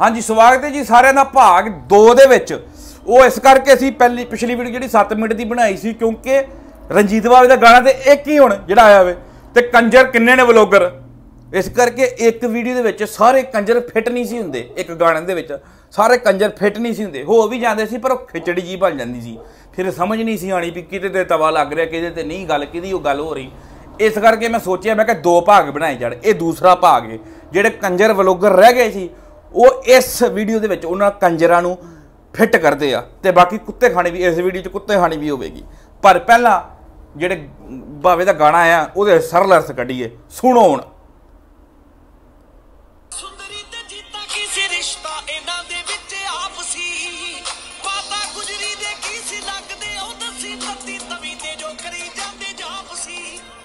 ਹਾਂਜੀ ਸਵਾਗਤ ਹੈ ਜੀ ਸਾਰਿਆਂ ਦਾ ਭਾਗ 2 ਦੇ ਵਿੱਚ ਉਹ ਇਸ ਕਰਕੇ ਅਸੀਂ ਪਹਿਲੀ ਪਿਛਲੀ ਵੀਡੀਓ ਜਿਹੜੀ 7 ਮਿੰਟ ਦੀ ਬਣਾਈ ਸੀ ਕਿਉਂਕਿ ਰਣਜੀਤ ਬਾਵੇ ਦਾ ਗਾਣਾ ਤੇ ਇੱਕ ਹੀ ਹੁਣ ਜਿਹੜਾ ਆਇਆ ਹੋਵੇ ਤੇ ਕੰਜਰ ਕਿੰਨੇ ਨੇ ਵਲੋਗਰ ਇਸ ਕਰਕੇ ਇੱਕ ਵੀਡੀਓ ਦੇ ਵਿੱਚ ਸਾਰੇ ਕੰਜਰ ਫਿੱਟ ਨਹੀਂ ਸੀ ਹੁੰਦੇ ਇੱਕ ਗਾਣੇ ਦੇ ਵਿੱਚ ਸਾਰੇ ਕੰਜਰ ਫਿੱਟ ਨਹੀਂ ਸੀ ਹੁੰਦੇ ਹੋ ਵੀ ਜਾਂਦੇ ਸੀ ਪਰ ਉਹ ਖਿਚੜੀ ਜੀ ਬਣ ਜਾਂਦੀ ਸੀ ਫਿਰ ਸਮਝ ਨਹੀਂ ਸੀ ਆਣੀ ਵੀ ਕਿਤੇ ਤੇ ਤਵਾ ਲੱਗ ਰਿਹਾ ਕਿਤੇ ਤੇ ਨਹੀਂ ਗੱਲ ਕਿਹਦੀ ਉਹ ਗੱਲ ਹੋ ਰਹੀ ਇਸ ਕਰਕੇ ਮੈਂ ਸੋਚਿਆ ਮੈਂ ਕਿ ਦੋ ਭਾਗ ਬਣਾਏ ਜਾਣ ਇਹ ਦੂਸਰਾ ਭਾਗ ਹੈ ਜਿਹੜੇ ਕੰਜਰ ਵਲੋਗਰ ਰਹਿ ਗਏ ਸੀ ਉਹ ਇਸ ਵੀਡੀਓ ਦੇ ਵਿੱਚ ਉਹਨਾਂ ਕੰਜਰਾਂ ਨੂੰ ਫਿੱਟ ਕਰਦੇ ਆ ਤੇ ਬਾਕੀ ਕੁੱਤੇ ਖਾਣੇ ਵੀ ਇਸ ਵੀਡੀਓ 'ਚ ਕੁੱਤੇ ਖਾਣੇ ਵੀ ਹੋਵੇਗੀ ਪਰ ਪਹਿਲਾਂ ਜਿਹੜੇ ਬਾਵੇ ਦਾ ਗਾਣਾ ਆ ਉਹਦੇ ਸਰਲ ਅਰਥ ਕੱਢੀਏ ਸੁਣੋ ਹੁਣ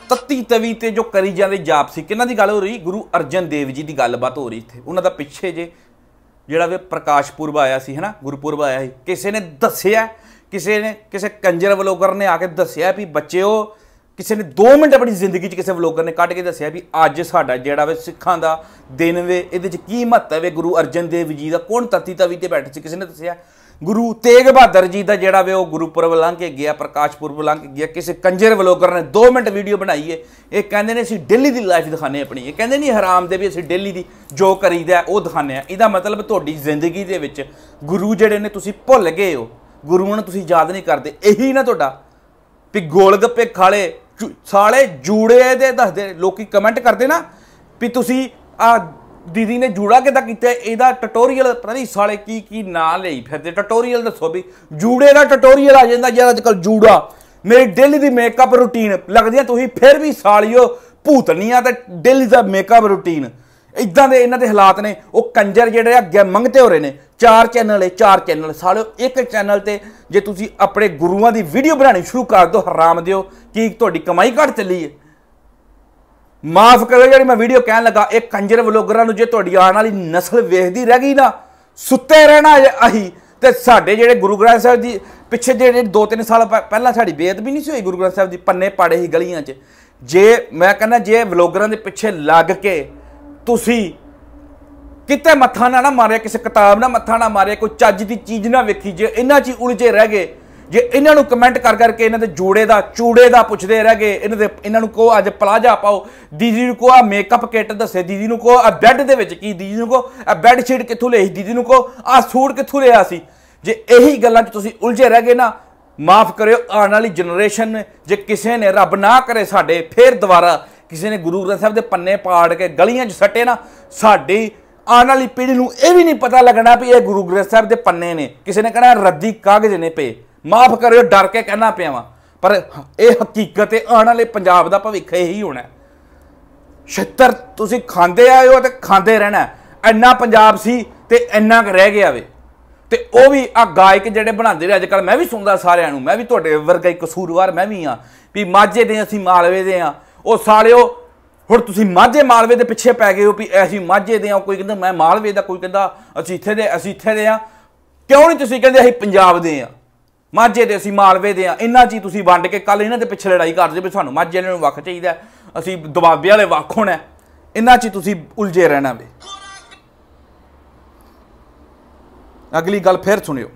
ਤਤੀ ਤਵੀ ਤੇ ਜੋ ਕਰੀ ਜਾਂਦੇ ਜਾਪ ਸੀ ਕਿਹਨਾਂ ਦੀ ਗੱਲ ਹੋ ਰਹੀ ਗੁਰੂ ਅਰਜਨ ਦੇਵ ਜੀ ਦੀ ਗੱਲਬਾਤ ਹੋ ਰਹੀ ਇੱਥੇ ਉਹਨਾਂ ਦਾ ਪਿੱਛੇ ਜੇ ਜਿਹੜਾ ਵੀ ਪ੍ਰਕਾਸ਼ ਪੁਰਬ ਆਇਆ ਸੀ ਹਨਾ ਗੁਰਪੁਰਬ ਆਇਆ ਸੀ ਕਿਸੇ ਨੇ ਦੱਸਿਆ ਕਿਸੇ ਨੇ ਕਿਸੇ ਕੰਜਰ ਵਲੋਗਰ ਨੇ ਆ ਕੇ ਦੱਸਿਆ ਵੀ ਬੱਚਿਓ ਕਿਸੇ ਨੇ 2 ਮਿੰਟ ਆਪਣੀ ਜ਼ਿੰਦਗੀ 'ਚ ਕਿਸੇ ਵਲੋਗਰ ਨੇ ਕੱਢ ਕੇ ਦੱਸਿਆ ਵੀ ਅੱਜ ਸਾਡਾ ਜਿਹੜਾ ਵੇ ਸਿੱਖਾਂ ਦਾ ਦਿਨ ਵੇ ਇਹਦੇ 'ਚ ਕੀ ਮਹੱਤਵ ਹੈ ਗੁਰੂ ਅਰਜਨ ਦੇਵ ਜੀ ਦਾ ਕੌਣ ਤਤੀ ਤਵੀ ਤੇ ਬੈਠੇ ਸੀ ਕਿਸੇ ਨੇ ਦੱਸਿਆ ਗੁਰੂ ਤੇਗ ਬਹਾਦਰ ਜੀ ਦਾ ਜਿਹੜਾ ਵੇ ਉਹ ਗੁਰੂਪੁਰਬ ਲੰਘ ਕੇ ਗਿਆ ਪ੍ਰਕਾਸ਼ ਪੁਰਬ ਲੰਘ ਕੇ ਗਿਆ ਕਿਸੇ ਕੰਜਰ ਵਲੋਗਰ ਨੇ 2 ਮਿੰਟ ਵੀਡੀਓ ਬਣਾਈ ਏ ਇਹ ਕਹਿੰਦੇ ਨੇ ਅਸੀਂ ਦਿੱਲੀ ਦੀ ਲਾਈਫ ਦਿਖਾਣੇ ਆਪਣੀ ਇਹ ਕਹਿੰਦੇ ਨਹੀਂ ਹਰਾਮ ਦੇ ਵੀ ਅਸੀਂ ਦਿੱਲੀ ਦੀ ਜੋ ਕਰੀਦਾ ਉਹ ਦਿਖਾਣੇ ਆ ਇਹਦਾ ਮਤਲਬ ਤੁਹਾਡੀ ਜ਼ਿੰਦਗੀ ਦੇ ਵਿੱਚ ਗੁਰੂ ਜਿਹੜੇ ਨੇ ਤੁਸੀਂ ਭੁੱਲ ਗਏ ਹੋ ਗੁਰੂਆਂ ਨੂੰ ਤੁਸੀਂ ਯਾਦ ਨਹੀਂ ਕਰਦੇ ਇਹੀ ਨਾ ਤੁਹਾਡਾ ਵੀ ਗੋਲਗੱਪੇ ਖਾਲੇ ਸਾਲੇ ਜੂੜੇ ਦੇ ਦੱਸਦੇ ਲੋਕੀ ਕਮੈਂਟ ਕਰਦੇ ਨਾ ਵੀ ਤੁਸੀਂ ਆ ਦੀਦੀ ਨੇ ਜੂੜਾ ਕਿਦਾਂ ਕੀਤਾ ਇਹਦਾ ਟਿਊਟੋਰੀਅਲ ਪਤਾ ਨਹੀਂ ਸਾਲੇ ਕੀ ਕੀ ਨਾਂ ਲਈ ਫਿਰਦੇ ਟਿਊਟੋਰੀਅਲ ਦੱਸੋ ਵੀ ਜੂੜੇ ਦਾ ਟਿਊਟੋਰੀਅਲ ਆ ਜਾਂਦਾ ਯਾਰ ਅੱਜਕੱਲ ਜੂੜਾ ਮੇਰੀ ਡੇਲੀ ਦੀ ਮੇਕਅਪ ਰੁਟੀਨ ਲੱਗਦੀ ਆ ਤੁਸੀਂ ਫਿਰ ਵੀ ਸਾਲਿਓ ਭੂਤਨੀਆਂ ਤੇ ਡੇਲੀ ਦਾ ਮੇਕਅਪ ਰੁਟੀਨ ਇਦਾਂ ਦੇ ਇਹਨਾਂ ਦੇ ਹਾਲਾਤ ਨੇ ਉਹ ਕੰਜਰ ਜਿਹੜੇ ਆ ਅੱਗੇ ਮੰਗਤੇ ਹੋ ਰਹੇ ਨੇ ਚਾਰ ਚੈਨਲ ਹੈ ਚਾਰ ਚੈਨਲ ਸਾਲਿਓ ਇੱਕ ਚੈਨਲ ਤੇ ਜੇ ਤੁਸੀਂ ਆਪਣੇ ਗੁਰੂਆਂ ਦੀ ਵੀਡੀਓ ਬਣਾਣੀ ਸ਼ੁਰੂ ਕਰ ਦੋ ਹਰਾਮ ਦਿਓ ਕੀ ਤੁਹਾਡੀ ਕਮਾਈ ਘਟ ਚੱਲੀ ਹੈ ਮਾਫ ਕਰੋ ਜਿਹੜੀ ਮੈਂ ਵੀਡੀਓ ਕਹਿਣ ਲੱਗਾ ਇਹ ਕੰਜਰ ਵਲੋਗਰਾਂ ਨੂੰ ਜੇ ਤੁਹਾਡੀ ਆਉਣ ਵਾਲੀ ਨਸਲ ਵੇਖਦੀ ਰਹਿ ਗਈ ਨਾ ਸੁੱਤੇ ਰਹਿਣਾ ਅਹੀ ਤੇ ਸਾਡੇ ਜਿਹੜੇ ਗੁਰੂ ਗ੍ਰੰਥ ਸਾਹਿਬ ਦੀ ਪਿੱਛੇ ਜਿਹੜੇ 2-3 ਸਾਲ ਪਹਿਲਾਂ ਸਾਡੀ ਵੀ ਨਹੀਂ ਸੀ ਹੋਈ ਗੁਰੂ ਗ੍ਰੰਥ ਸਾਹਿਬ ਦੀ ਪੰਨੇ ਪਾੜੇ ਹੀ ਗਲੀਆਂ 'ਚ ਜੇ ਮੈਂ ਕਹਿੰਦਾ ਜੇ ਵਲੋਗਰਾਂ ਦੇ ਪਿੱਛੇ ਲੱਗ ਕੇ ਤੁਸੀਂ ਕਿਤੇ ਮੱਥਾ ਨਾ ਨਾ ਮਾਰਿਆ ਕਿਸੇ ਕਿਤਾਬ ਨਾ ਮੱਥਾ ਨਾ ਮਾਰਿਆ ਕੋਈ ਚੱਜ ਦੀ ਚੀਜ਼ ਨਾ ਵੇਖੀ ਜੇ ਇਹਨਾਂ 'ਚ ਉਲਝੇ ਰਹਿ ਗਏ ਜੇ ਇਹਨਾਂ ਨੂੰ ਕਮੈਂਟ ਕਰ ਕਰਕੇ ਇਹਨਾਂ ਦੇ ਜੋੜੇ ਦਾ ਚੂੜੇ ਦਾ ਪੁੱਛਦੇ ਰਹਿ ਗਏ ਇਹਨਾਂ ਦੇ ਇਹਨਾਂ ਨੂੰ ਕੋ ਅੱਜ ਪਲਾਜਾ ਪਾਓ ਦੀਦੀ ਨੂੰ ਕੋ ਆ ਮੇਕਅਪ ਕਿੱਟ ਦੱਸੇ ਦੀਦੀ ਨੂੰ ਕੋ ਆ ਬੈੱਡ ਦੇ ਵਿੱਚ ਕੀ ਦੀਦੀ ਨੂੰ ਕੋ ਆ ਬੈੱਡ ਸ਼ੀਟ ਕਿੱਥੋਂ ਲਈ ਦੀਦੀ ਨੂੰ ਕੋ ਆ ਸੂਟ ਕਿੱਥੋਂ ਲਿਆ ਸੀ ਜੇ ਇਹੀ ਗੱਲਾਂ 'ਚ ਤੁਸੀਂ ਉਲਝੇ ਰਹਿ ਗਏ ਨਾ ਮਾਫ ਕਰਿਓ ਆਉਣ ਵਾਲੀ ਜਨਰੇਸ਼ਨ ਜੇ ਕਿਸੇ ਨੇ ਰੱਬ ਨਾ ਕਰੇ ਸਾਡੇ ਫੇਰ ਦੁਬਾਰਾ ਕਿਸੇ ਨੇ ਗੁਰੂ ਗ੍ਰੰਥ ਸਾਹਿਬ ਦੇ ਪੰਨੇ ਪਾੜ ਕੇ ਗਲੀਆਂ 'ਚ ਸੱਟੇ ਨਾ ਸਾਡੀ ਆਉਣ ਵਾਲੀ ਪੀੜ੍ਹੀ ਨੂੰ ਇਹ ਵੀ ਨਹੀਂ ਪਤਾ ਲੱਗਣਾ ਵੀ ਇਹ ਗੁਰੂ ਗ੍ਰੰਥ ਸਾਹਿਬ ਦੇ ਪੰਨੇ ਨੇ ਕਿਸੇ ਨੇ ਕਹਣਾ ਰੱਦੀ ਕਾਗਜ਼ ਨੇ ਪੇ ਮਾਫ ਕਰਿਓ ਡਰ ਕੇ ਕਹਿਣਾ ਪਿਆ ਵਾਂ ਪਰ ਇਹ ਹਕੀਕਤ ਹੈ ਆਉਣ ਵਾਲੇ ਪੰਜਾਬ ਦਾ ਭਵਿੱਖ ਇਹੀ ਹੋਣਾ ਛੱਤਰ ਤੁਸੀਂ ਖਾਂਦੇ ਆਏ ਹੋ ਤੇ ਖਾਂਦੇ ਰਹਿਣਾ ਐਨਾ ਪੰਜਾਬ ਸੀ ਤੇ ਇੰਨਾ ਕ ਰਹਿ ਗਿਆ ਵੇ ਤੇ ਉਹ ਵੀ ਆ ਗਾਇਕ ਜਿਹੜੇ ਬਣਾਉਂਦੇ ਰਹੇ ਅੱਜ ਕੱਲ ਮੈਂ ਵੀ ਸੁਣਦਾ ਸਾਰਿਆਂ ਨੂੰ ਮੈਂ ਵੀ ਤੁਹਾਡੇ ਵਰਗਾ ਹੀ ਕਸੂਰਵਾਰ ਮੈਂ ਵੀ ਆ ਵੀ ਮਾਝੇ ਦੇ ਅਸੀਂ ਮਾਲਵੇ ਦੇ ਆ ਉਹ ਸਾਲਿਓ ਹੁਣ ਤੁਸੀਂ ਮਾਝੇ ਮਾਲਵੇ ਦੇ ਪਿੱਛੇ ਪੈ ਗਏ ਹੋ ਵੀ ਅਸੀਂ ਮਾਝੇ ਦੇ ਆ ਕੋਈ ਕਹਿੰਦਾ ਮੈਂ ਮਾਲਵੇ ਦਾ ਕੋਈ ਕਹਿੰਦਾ ਅਸੀਂ ਇੱਥੇ ਦੇ ਅਸੀਂ ਇੱਥੇ ਦੇ ਆ ਕਿਉਂ ਨਹੀਂ ਤੁਸੀਂ ਕਹਿੰਦੇ ਅਸੀਂ ਪੰਜਾਬ ਦੇ ਆ ਮਾਝੇ ਦੇ ਅਸੀਂ ਮਾਲਵੇ ਦੇ ਆ ਇਹਨਾਂ ਜੀ ਤੁਸੀਂ ਵੰਡ ਕੇ ਕੱਲ ਇਹਨਾਂ ਦੇ ਪਿੱਛੇ ਲੜਾਈ ਕਰਦੇ ਵੀ ਸਾਨੂੰ ਮਾਝੇ ਵਾਲੇ ਨੂੰ ਵੱਖ ਚਾਹੀਦਾ ਅਸੀਂ ਦਬਾਬੇ ਵਾਲੇ ਵੱਖ ਹੋਣਾ ਇਹਨਾਂ 'ਚ ਤੁਸੀਂ ਉਲਝੇ ਰਹਿਣਾ ਵੇ ਅਗਲੀ ਗੱਲ ਫੇਰ ਸੁਣਿਓ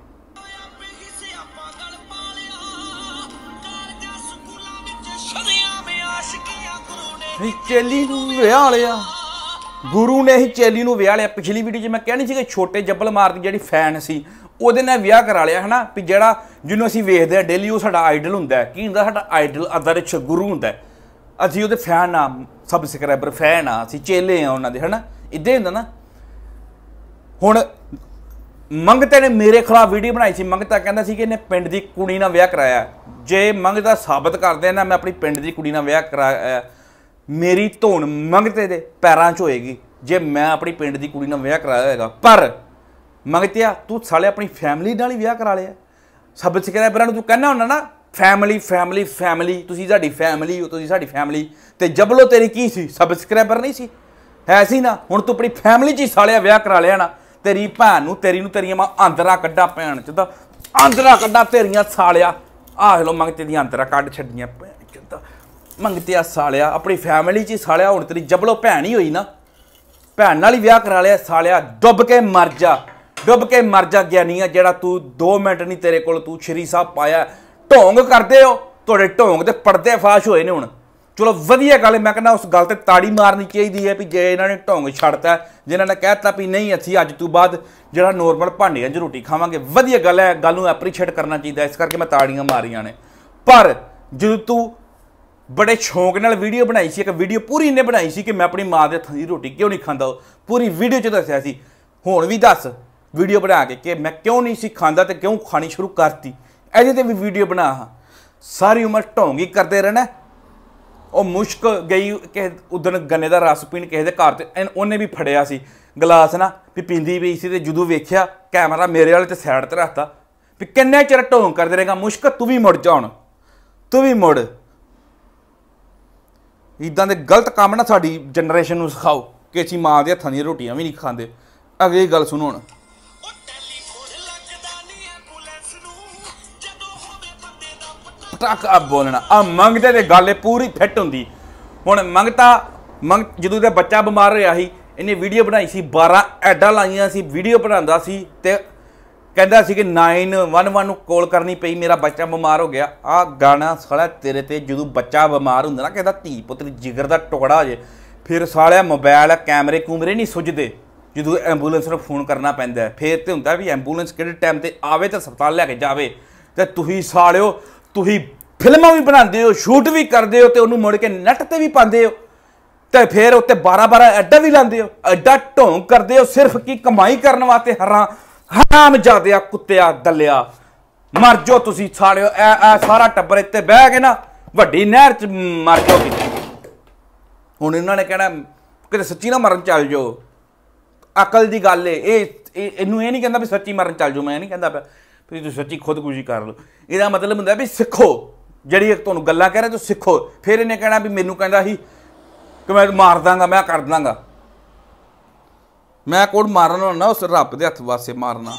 ਹੀ ਚੇਲੀ ਨੂੰ ਵਿਆਹ ਲਿਆ ਗੁਰੂ ਨੇ ਹੀ ਚੇਲੀ ਨੂੰ ਵਿਆਹ ਲਿਆ ਪਿਛਲੀ ਵੀਡੀਓ 'ਚ ਮੈਂ ਕਹਿਣੀ ਸੀ ਕਿ ਛੋਟੇ ਜੱਬਲ ਮਾਰ ਦੀ ਜਿਹੜੀ ਫੈਨ ਸੀ ਉਹਦੇ ਨਾਲ ਵਿਆਹ ਕਰਾ ਲਿਆ ਹਨਾ ਵੀ ਜਿਹੜਾ ਜਿਹਨੂੰ ਅਸੀਂ ਵੇਖਦੇ ਆ ਡੇਲੀ ਉਹ ਸਾਡਾ ਆਈਡਲ ਹੁੰਦਾ ਕੀ ਹੁੰਦਾ ਸਾਡਾ ਆਈਡਲ ਆਦਰਸ਼ ਗੁਰੂ ਹੁੰਦਾ ਅਸੀਂ ਉਹਦੇ ਫੈਨ ਆ ਸਬਸਕ੍ਰਾਈਬਰ ਫੈਨ ਆ ਅਸੀਂ ਚੇਲੇ ਆ ਉਹਨਾਂ ਦੇ ਹਨਾ ਇਦਾਂ ਹੁੰਦਾ ਨਾ ਹੁਣ ਮੰਗਤੇ ਨੇ ਮੇਰੇ ਖਿਲਾਫ ਵੀਡੀਓ ਬਣਾਈ ਸੀ ਮੰਗਤਾ ਕਹਿੰਦਾ ਸੀ ਕਿ ਇਹਨੇ ਪਿੰਡ ਦੀ ਕੁੜੀ ਨਾਲ ਵਿਆਹ ਕਰਾਇਆ ਜੇ ਮੰਗਤਾ ਸਾਬਤ ਕਰਦੇ ਨਾ ਮੈਂ ਆਪਣੀ ਪਿੰਡ ਦੀ ਕੁੜੀ ਨਾਲ ਵਿਆਹ ਕਰਾਇਆ ਮੇਰੀ ਧੋਣ ਮੰਗਤੇ ਦੇ ਪੈਰਾਂ 'ਚ ਹੋਏਗੀ ਜੇ ਮੈਂ ਆਪਣੀ ਪਿੰਡ ਦੀ ਕੁੜੀ ਨਾਲ ਵਿਆਹ ਕਰਾਇਆ ਹੋਏਗਾ ਪਰ ਮੰਗਤਿਆ ਤੂੰ ਸਾਲੇ ਆਪਣੀ ਫੈਮਿਲੀ ਨਾਲ ਹੀ ਵਿਆਹ ਕਰਾ ਲਿਆ ਸਭ ਸਬਸਕ੍ਰਾਈਬਰਾਂ ਨੂੰ ਤੂੰ ਕਹਿਣਾ ਹੁੰਦਾ ਨਾ ਫੈਮਿਲੀ ਫੈਮਿਲੀ ਫੈਮਿਲੀ ਤੁਸੀਂ ਸਾਡੀ ਫੈਮਿਲੀ ਹੋ ਤੁਸੀਂ ਸਾਡੀ ਫੈਮਿਲੀ ਤੇ ਜਬਲੋ ਤੇਰੀ ਕੀ ਸੀ ਸਬਸਕ੍ਰਾਈਬਰ ਨਹੀਂ ਸੀ ਐਸੀ ਨਾ ਹੁਣ ਤੂੰ ਆਪਣੀ ਫੈਮਿਲੀ 'ਚ ਹੀ ਸਾਲਿਆ ਵਿਆਹ ਕਰਾ ਲਿਆ ਨਾ ਤੇਰੀ ਭੈਣ ਨੂੰ ਤੇਰੀ ਨੂੰ ਤੇਰੀਆਂ ਮਾਂ ਆਂਦਰਾ ਕੱਢਾ ਭੈਣ 'ਚ ਤਾਂ ਆਂਦਰਾ ਕੱਢਾ ਤੇਰੀਆਂ ਸਾਲਿਆ ਆਹ ਲੋ ਮੰਗਤੇ ਦੀ ਆਂਦਰਾ ਕੱਢ ਛੱਡੀਆਂ ਮੰਗਤੇ ਆ ਸਾਲਿਆ ਆਪਣੀ ਫੈਮਿਲੀ 'ਚ ਹੀ ਸਾਲਿਆ ਹੁਣ ਤੇਰੀ ਜਬਲੋ ਭੈਣ ਹੀ ਹੋਈ ਨਾ ਭੈਣ ਨਾਲ ਹੀ ਵਿਆਹ ਕਰਾ ਲਿਆ ਸਾਲਿਆ ਡੁੱਬ ਕੇ ਮਰ ਜਾ ਡੁੱਬ ਕੇ ਮਰ ਜਾ ਗਿਆ ਨਹੀਂ ਆ ਜਿਹੜਾ ਤੂੰ 2 ਮਿੰਟ ਨਹੀਂ ਤੇਰੇ ਕੋਲ ਤੂੰ ਸ਼੍ਰੀ ਸਾਹਿਬ ਪਾਇਆ ਢੋਂਗ ਕਰਦੇ ਹੋ ਤੁਹਾਡੇ ਢੋਂਗ ਦੇ ਪਰਦੇ ਫਾਸ਼ ਹੋਏ ਨੇ ਹੁਣ ਚਲੋ ਵਧੀਆ ਗੱਲ ਹੈ ਮੈਂ ਕਹਿੰਦਾ ਉਸ ਗੱਲ ਤੇ ਤਾੜੀ ਮਾਰਨੀ ਚਾਹੀਦੀ ਹੈ ਵੀ ਜੇ ਇਹਨਾਂ ਨੇ ਢੋਂਗ ਛੱਡਤਾ ਜਿਨ੍ਹਾਂ ਨੇ ਕਹਿਤਾ ਵੀ ਨਹੀਂ ਅਸੀਂ ਅੱਜ ਤੋਂ ਬਾਅਦ ਜਿਹੜਾ ਨੋਰਮਲ ਭਾਂਡਿਆਂ 'ਚ ਰੋਟੀ ਖਾਵਾਂਗੇ ਵਧੀਆ ਗੱਲ ਹੈ ਗੱਲ ਨੂੰ ਐਪਰੀਸ਼ੀਏਟ ਕਰਨਾ ਚਾਹੀਦਾ ਇਸ ਕਰਕੇ ਮੈਂ ਤਾੜੀਆਂ ਮਾਰੀਆਂ ਨੇ ਪਰ ਜਦੋਂ ਤੂੰ ਬੜੇ ਸ਼ੌਂਕ ਨਾਲ ਵੀਡੀਓ ਬਣਾਈ ਸੀ ਇੱਕ ਵੀਡੀਓ ਪੂਰੀ ਨੇ ਬਣਾਈ ਸੀ ਕਿ ਮੈਂ ਆਪਣੀ ਮਾਂ ਦੇ ਹੱਥਾਂ ਦੀ ਰੋਟੀ ਕਿਉਂ ਨਹੀਂ ਖਾਂਦਾ ਪੂਰੀ ਵੀਡੀਓ 'ਚ ਦੱਸਿਆ ਸੀ ਹੁਣ ਵੀ ਦੱਸ ਵੀਡੀਓ ਬਣਾ ਕੇ ਕਿ ਮੈਂ ਕਿਉਂ ਨਹੀਂ ਸੀ ਖਾਂਦਾ ਤੇ ਕਿਉਂ ਖਾਣੀ ਸ਼ੁਰੂ ਕਰਤੀ ਇਹਦੇ ਤੇ ਵੀ ਵੀਡੀਓ ਬਣਾ ਸਾਰੀ ਉਮਰ ਢੋਂਗੀ ਕਰਦੇ ਰਹਿਣਾ ਉਹ ਮੁਸ਼ਕ ਗਈ ਕਿ ਉਦਨ ਗੰਨੇ ਦਾ ਰਸ ਪੀਣ ਕਿਸੇ ਦੇ ਘਰ ਤੇ ਉਹਨੇ ਵੀ ਫੜਿਆ ਸੀ ਗਲਾਸ ਨਾ ਵੀ ਪੀਂਦੀ ਵੀ ਸੀ ਤੇ ਜਦੋਂ ਵੇਖਿਆ ਕੈਮਰਾ ਮੇਰੇ ਵਾਲੇ ਤੇ ਸਾਈਡ ਤੇ ਰੱਖਤਾ ਵੀ ਕਿੰਨੇ ਚਿਰ ਢੋਂਗ ਕਰਦੇ ਰਹੇਗਾ ਮੁਸ਼ਕ ਤੂੰ ਵੀ ਮੁੜ ਜਾ ਹੁਣ ਤੂੰ ਵੀ ਮੁੜ ਇਦਾਂ ਦੇ ਗਲਤ ਕੰਮ ਨਾ ਸਾਡੀ ਜਨਰੇਸ਼ਨ ਨੂੰ ਸਿਖਾਓ ਕਿ ਅਸੀਂ ਮਾਂ ਦੇ ਹੱਥਾਂ ਦੀਆਂ ਰੋਟੀਆਂ ਵੀ ਨਹੀਂ ਖਾਂਦੇ ਅਗਲੀ ਗੱਲ ਸੁਣੋ ਹੁਣ ਤੱਕ ਆ ਬੋਲਣਾ ਆ ਮੰਗਦੇ ਦੇ ਗੱਲ ਪੂਰੀ ਫਿੱਟ ਹੁੰਦੀ ਹੁਣ ਮੰਗਤਾ ਮੰਗ ਜਦੋਂ ਦਾ ਬੱਚਾ ਬਿਮਾਰ ਰਿਹਾ ਸੀ ਇਹਨੇ ਵੀਡੀਓ ਬਣਾਈ ਸੀ 12 ਐਡਾਂ ਲਾਈਆਂ ਸੀ ਵੀਡੀਓ ਬਣਾਉਂਦਾ ਸੀ ਤੇ ਕਹਿੰਦਾ ਸੀ ਕਿ 911 ਨੂੰ ਕਾਲ ਕਰਨੀ ਪਈ ਮੇਰਾ ਬੱਚਾ ਬਿਮਾਰ ਹੋ ਗਿਆ ਆ ਗਾਣਾ ਸਾਲਾ ਤੇਰੇ ਤੇ ਜਦੋਂ ਬੱਚਾ ਬਿਮਾਰ ਹੁੰਦਾ ਨਾ ਕਹਿੰਦਾ ਧੀ ਪੁੱਤ ਜਿਗਰ ਦਾ ਟੁਕੜਾ ਹੋ ਜੇ ਫਿਰ ਸਾਲਿਆ ਮੋਬਾਈਲ ਕੈਮਰੇ ਕੂਮਰੇ ਨਹੀਂ ਸੁੱਜਦੇ ਜਦੋਂ ਐਂਬੂਲੈਂਸ ਨੂੰ ਫੋਨ ਕਰਨਾ ਪੈਂਦਾ ਫਿਰ ਤੇ ਹੁੰਦਾ ਵੀ ਐਂਬੂਲੈਂਸ ਕਿਹੜੇ ਟਾਈਮ ਤੇ ਆਵੇ ਤੇ ਹਸਪਤਾਲ ਲੈ ਕੇ ਜਾਵੇ ਤੇ ਤੁਸੀਂ ਸਾਲਿਓ ਤੁਸੀਂ ਫਿਲਮਾਂ ਵੀ ਬਣਾਉਂਦੇ ਹੋ ਸ਼ੂਟ ਵੀ ਕਰਦੇ ਹੋ ਤੇ ਉਹਨੂੰ ਮੁੜ ਕੇ ਨੈਟ ਤੇ ਵੀ ਪਾਉਂਦੇ ਹੋ ਤੇ ਫਿਰ ਉੱਤੇ 12-12 ਐਡਾ ਵੀ ਲਾਉਂਦੇ ਹੋ ਐਡਾ ਢੋਂਗ ਕਰਦੇ ਹੋ ਸਿਰਫ ਕੀ ਕਮਾਈ ਕਰਨ ਵਾਸਤੇ ਹਰਾਂ ਹਰਾਮ ਜਾਦਿਆ ਕੁੱਤਿਆ ਦੱਲਿਆ ਮਰ ਜੋ ਤੁਸੀਂ ਸਾੜਿਓ ਐ ਐ ਸਾਰਾ ਟੱਬਰ ਇੱਥੇ ਬਹਿ ਕੇ ਨਾ ਵੱਡੀ ਨਹਿਰ ਚ ਮਰ ਜੋ ਹੁਣ ਇਹਨਾਂ ਨੇ ਕਹਿਣਾ ਕਿਤੇ ਸੱਚੀ ਨਾ ਮਰਨ ਚੱਲ ਜਾਓ ਅਕਲ ਦੀ ਗੱਲ ਏ ਇਹ ਇਹਨੂੰ ਇਹ ਨਹੀਂ ਕਹਿੰਦਾ ਵੀ ਸੱਚੀ ਮਰਨ ਚੱਲ ਜਾਓ ਮੈਂ ਨਹੀਂ ਕਹਿੰਦਾ ਪਿਆ ਤੁਸੀਂ ਤੁਸੀਂ ਸੱਚੀ ਖੁਦਕੁਸ਼ੀ ਕਰ ਲਓ ਇਹਦਾ ਮਤਲਬ ਹੁੰਦਾ ਵੀ ਸਿੱਖੋ ਜਿਹੜੀ ਤੁਹਾਨੂੰ ਗੱਲਾਂ ਕਹਿ ਰਿਹਾ ਤੁਸੀਂ ਸਿੱਖੋ ਫਿਰ ਇਹਨੇ ਕਹਿਣਾ ਵੀ ਮੈਨੂੰ ਕਹਿੰਦਾ ਸੀ ਕਿ ਮੈਂ ਮਾਰ ਦਾਂਗਾ ਮੈਂ ਕਰ ਦਾਂਗਾ ਮੈਂ ਕੋੜ ਮਾਰਨ ਨਾ ਉਸ ਰੱਬ ਦੇ ਹੱਥ ਵਾਸੇ ਮਾਰਨਾ